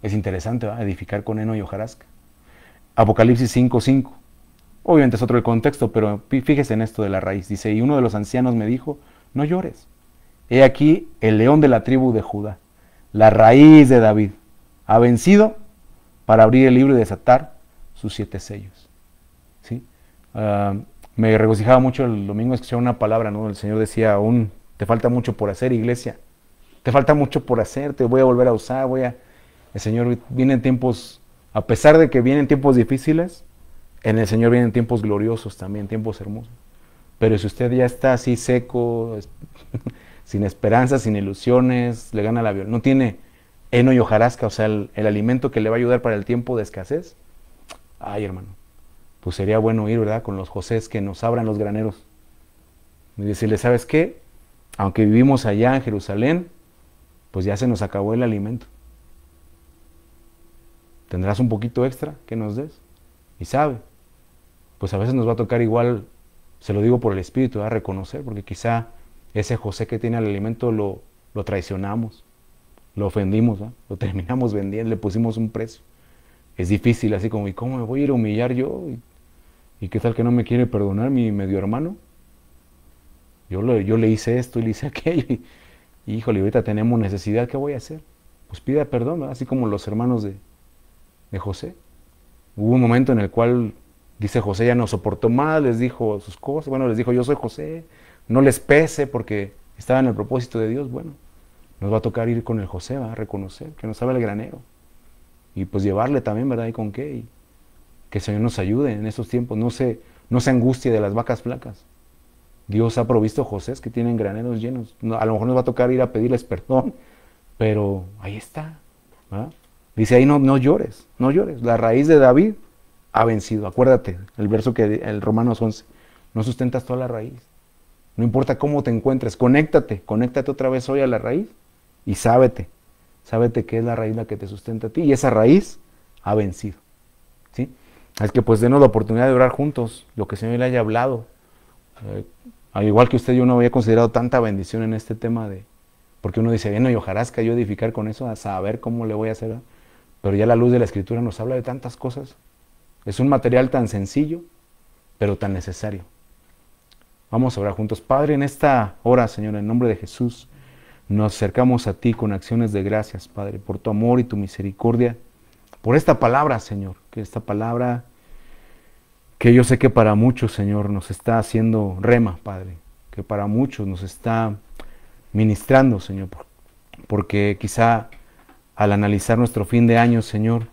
Es interesante, ¿va? Edificar con heno y hojarasca. Apocalipsis 5:5. Obviamente es otro el contexto, pero fíjese en esto de la raíz. Dice, y uno de los ancianos me dijo, no llores. He aquí el león de la tribu de Judá, la raíz de David, ha vencido para abrir el libro y desatar sus siete sellos. ¿Sí? Ah, me regocijaba mucho el domingo escuchar una palabra, ¿no? El Señor decía, aún te falta mucho por hacer, iglesia. Te falta mucho por hacer, te voy a volver a usar, voy a... El Señor viene en tiempos a pesar de que vienen tiempos difíciles, en el Señor vienen tiempos gloriosos también, tiempos hermosos. Pero si usted ya está así seco, sin esperanza, sin ilusiones, le gana la avión, no tiene heno y hojarasca, o sea, el, alimento que le va a ayudar para el tiempo de escasez, ay hermano, pues sería bueno ir, ¿verdad? Con los Josés que nos abran los graneros. Y decirle, ¿sabes qué? Aunque vivimos allá en Jerusalén, pues ya se nos acabó el alimento. ¿Tendrás un poquito extra que nos des? Y sabe, pues a veces nos va a tocar igual, se lo digo por el Espíritu, a reconocer, porque quizá ese José que tiene el alimento lo, traicionamos, lo ofendimos, lo terminamos vendiendo, le pusimos un precio. Es difícil, así como, ¿y cómo me voy a ir a humillar yo? ¿Y, qué tal que no me quiere perdonar mi medio hermano? Yo, yo le hice esto y le hice aquello. Y, híjole, ahorita tenemos necesidad, ¿qué voy a hacer? Pues pida perdón, así como los hermanos de, de José. Hubo un momento en el cual, dice José, ya no soportó más, les dijo sus cosas, bueno, les dijo, yo soy José, no les pese porque estaba en el propósito de Dios, bueno, nos va a tocar ir con el José, va a reconocer que nos sabe el granero. Y pues llevarle también, ¿verdad? ¿Y con qué? Y que el Señor nos ayude en estos tiempos, no se, no angustie de las vacas flacas. Dios ha provisto José que tienen graneros llenos. A lo mejor nos va a tocar ir a pedirles perdón, pero ahí está. ¿verdad? Dice ahí no, no llores, no llores. La raíz de David ha vencido. Acuérdate, el verso que el Romanos 11. No sustentas toda la raíz. No importa cómo te encuentres, conéctate, conéctate otra vez hoy a la raíz y sábete. Sábete que es la raíz la que te sustenta a ti y esa raíz ha vencido. ¿Sí? Es que pues denos la oportunidad de orar juntos, lo que el Señor le haya hablado. Eh, al igual que usted, yo no había considerado tanta bendición en este tema de, porque uno dice, bien, no, y que yo edificar con eso, a saber cómo le voy a hacer. Pero ya la luz de la escritura nos habla de tantas cosas. Es un material tan sencillo, pero tan necesario. Vamos a orar juntos. Padre, en esta hora, Señor, en nombre de Jesús, nos acercamos a ti con acciones de gracias, Padre, por tu amor y tu misericordia, por esta palabra, Señor, que esta palabra que yo sé que para muchos, Señor, nos está haciendo rema, Padre, que para muchos nos está ministrando, Señor, porque quizá al analizar nuestro fin de año, Señor,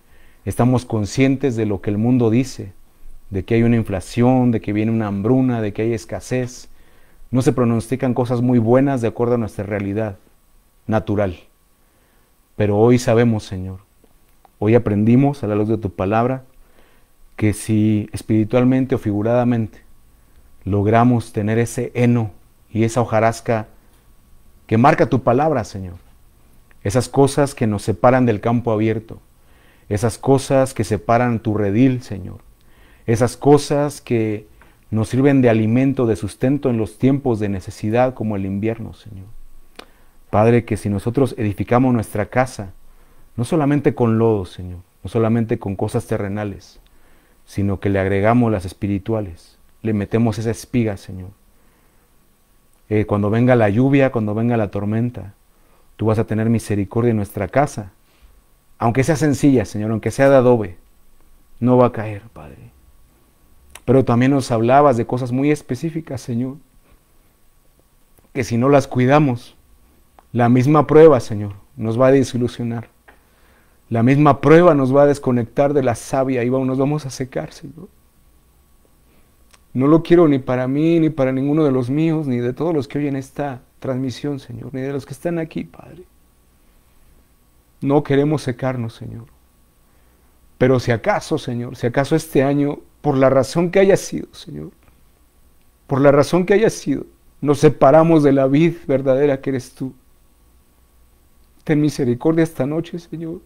estamos conscientes de lo que el mundo dice, de que hay una inflación, de que viene una hambruna, de que hay escasez. No se pronostican cosas muy buenas de acuerdo a nuestra realidad natural. Pero hoy sabemos, Señor, hoy aprendimos a la luz de tu palabra, que si espiritualmente o figuradamente logramos tener ese heno y esa hojarasca que marca tu palabra, Señor, esas cosas que nos separan del campo abierto, esas cosas que separan tu redil, Señor, esas cosas que nos sirven de alimento, de sustento en los tiempos de necesidad como el invierno, Señor. Padre, que si nosotros edificamos nuestra casa, no solamente con lodo, Señor, no solamente con cosas terrenales, sino que le agregamos las espirituales, le metemos esa espiga, Señor. Eh, cuando venga la lluvia, cuando venga la tormenta, Tú vas a tener misericordia en nuestra casa. Aunque sea sencilla, Señor, aunque sea de adobe, no va a caer, Padre. Pero también nos hablabas de cosas muy específicas, Señor, que si no las cuidamos, la misma prueba, Señor, nos va a desilusionar. La misma prueba nos va a desconectar de la savia y nos vamos a secar, Señor. No lo quiero ni para mí, ni para ninguno de los míos, ni de todos los que oyen esta transmisión, Señor, ni de los que están aquí, Padre. No queremos secarnos, Señor. Pero si acaso, Señor, si acaso este año, por la razón que haya sido, Señor, por la razón que haya sido, nos separamos de la vid verdadera que eres tú. Ten misericordia esta noche, Señor.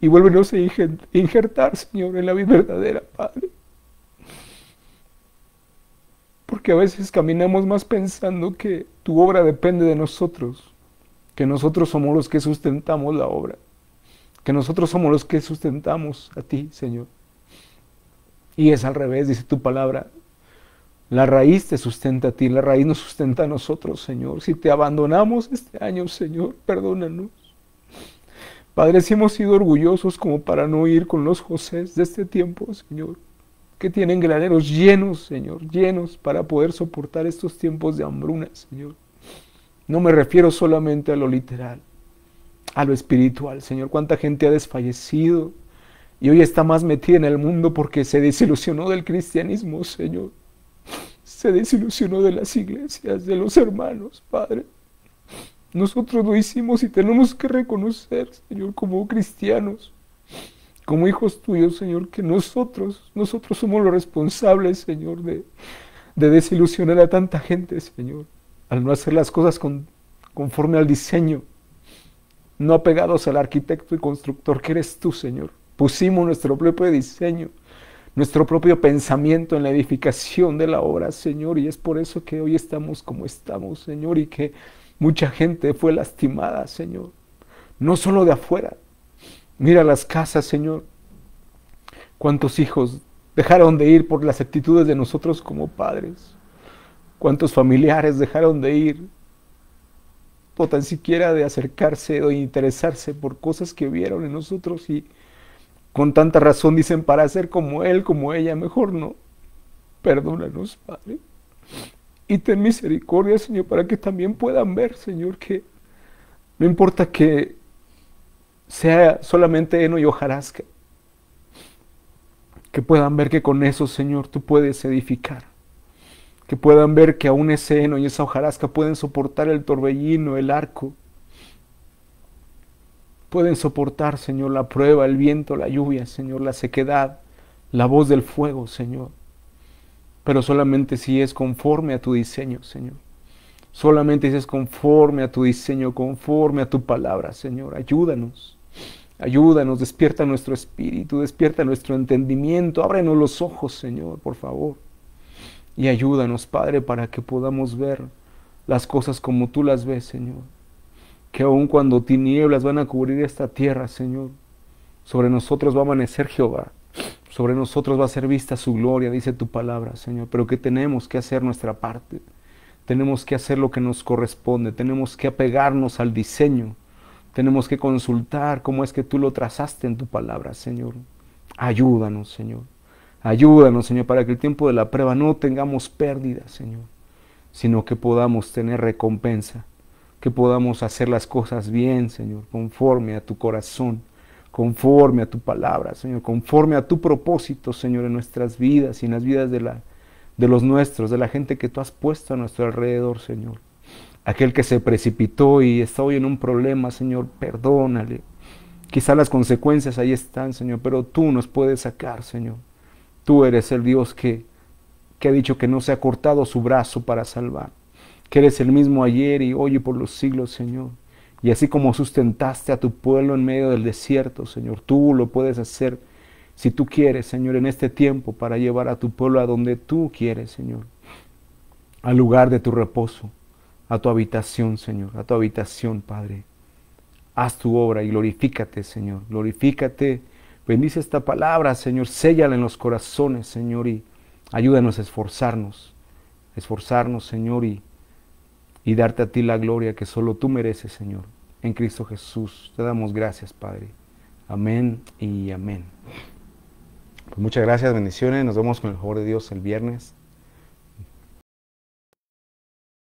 Y vuélvenos a injertar, Señor, en la vid verdadera, Padre. Porque a veces caminamos más pensando que tu obra depende de nosotros, que nosotros somos los que sustentamos la obra, que nosotros somos los que sustentamos a ti, Señor. Y es al revés, dice tu palabra. La raíz te sustenta a ti, la raíz nos sustenta a nosotros, Señor. Si te abandonamos este año, Señor, perdónanos. Padre, si hemos sido orgullosos como para no ir con los José de este tiempo, Señor que tienen graneros llenos, Señor, llenos para poder soportar estos tiempos de hambruna, Señor. No me refiero solamente a lo literal, a lo espiritual, Señor. Cuánta gente ha desfallecido y hoy está más metida en el mundo porque se desilusionó del cristianismo, Señor. Se desilusionó de las iglesias, de los hermanos, Padre. Nosotros lo hicimos y tenemos que reconocer, Señor, como cristianos, como hijos tuyos, Señor, que nosotros, nosotros somos los responsables, Señor, de, desilusionar a tanta gente, Señor, al no hacer las cosas conforme al diseño, no apegados al arquitecto y constructor que eres tú, Señor. Pusimos nuestro propio diseño, nuestro propio pensamiento en la edificación de la obra, Señor, y es por eso que hoy estamos como estamos, Señor, y que mucha gente fue lastimada, Señor, no solo de afuera, Mira las casas, Señor. ¿Cuántos hijos dejaron de ir por las actitudes de nosotros como padres? ¿Cuántos familiares dejaron de ir o tan siquiera de acercarse o interesarse por cosas que vieron en nosotros y con tanta razón dicen para ser como él, como ella, mejor no. Perdónanos, Padre. Y ten misericordia, Señor, para que también puedan ver, Señor, que no importa que sea solamente heno y hojarasca. Que puedan ver que con eso, Señor, tú puedes edificar. Que puedan ver que aún ese heno y esa hojarasca pueden soportar el torbellino, el arco. Pueden soportar, Señor, la prueba, el viento, la lluvia, Señor, la sequedad, la voz del fuego, Señor. Pero solamente si es conforme a tu diseño, Señor. Solamente si es conforme a tu diseño, conforme a tu palabra, Señor. Ayúdanos Ayúdanos, despierta nuestro espíritu, despierta nuestro entendimiento, ábrenos los ojos, Señor, por favor. Y ayúdanos, Padre, para que podamos ver las cosas como tú las ves, Señor. Que aun cuando tinieblas van a cubrir esta tierra, Señor, sobre nosotros va a amanecer Jehová. Sobre nosotros va a ser vista su gloria, dice tu palabra, Señor. Pero que tenemos que hacer nuestra parte. Tenemos que hacer lo que nos corresponde. Tenemos que apegarnos al diseño tenemos que consultar cómo es que tú lo trazaste en tu palabra, Señor. Ayúdanos, Señor. Ayúdanos, Señor, para que el tiempo de la prueba no tengamos pérdida, Señor, sino que podamos tener recompensa, que podamos hacer las cosas bien, Señor, conforme a tu corazón, conforme a tu palabra, Señor, conforme a tu propósito, Señor, en nuestras vidas y en las vidas de, la, de los nuestros, de la gente que tú has puesto a nuestro alrededor, Señor aquel que se precipitó y está hoy en un problema, Señor, perdónale. Quizá las consecuencias ahí están, Señor, pero tú nos puedes sacar, Señor. Tú eres el Dios que, que ha dicho que no se ha cortado su brazo para salvar, que eres el mismo ayer y hoy y por los siglos, Señor. Y así como sustentaste a tu pueblo en medio del desierto, Señor, tú lo puedes hacer si tú quieres, Señor, en este tiempo para llevar a tu pueblo a donde tú quieres, Señor, al lugar de tu reposo a tu habitación, Señor, a tu habitación, Padre. Haz tu obra y glorifícate, Señor, glorifícate. Bendice esta palabra, Señor, séllala en los corazones, Señor, y ayúdanos a esforzarnos, esforzarnos, Señor, y, y darte a ti la gloria que solo tú mereces, Señor. En Cristo Jesús te damos gracias, Padre. Amén y amén. Pues muchas gracias, bendiciones. Nos vemos con el favor de Dios el viernes.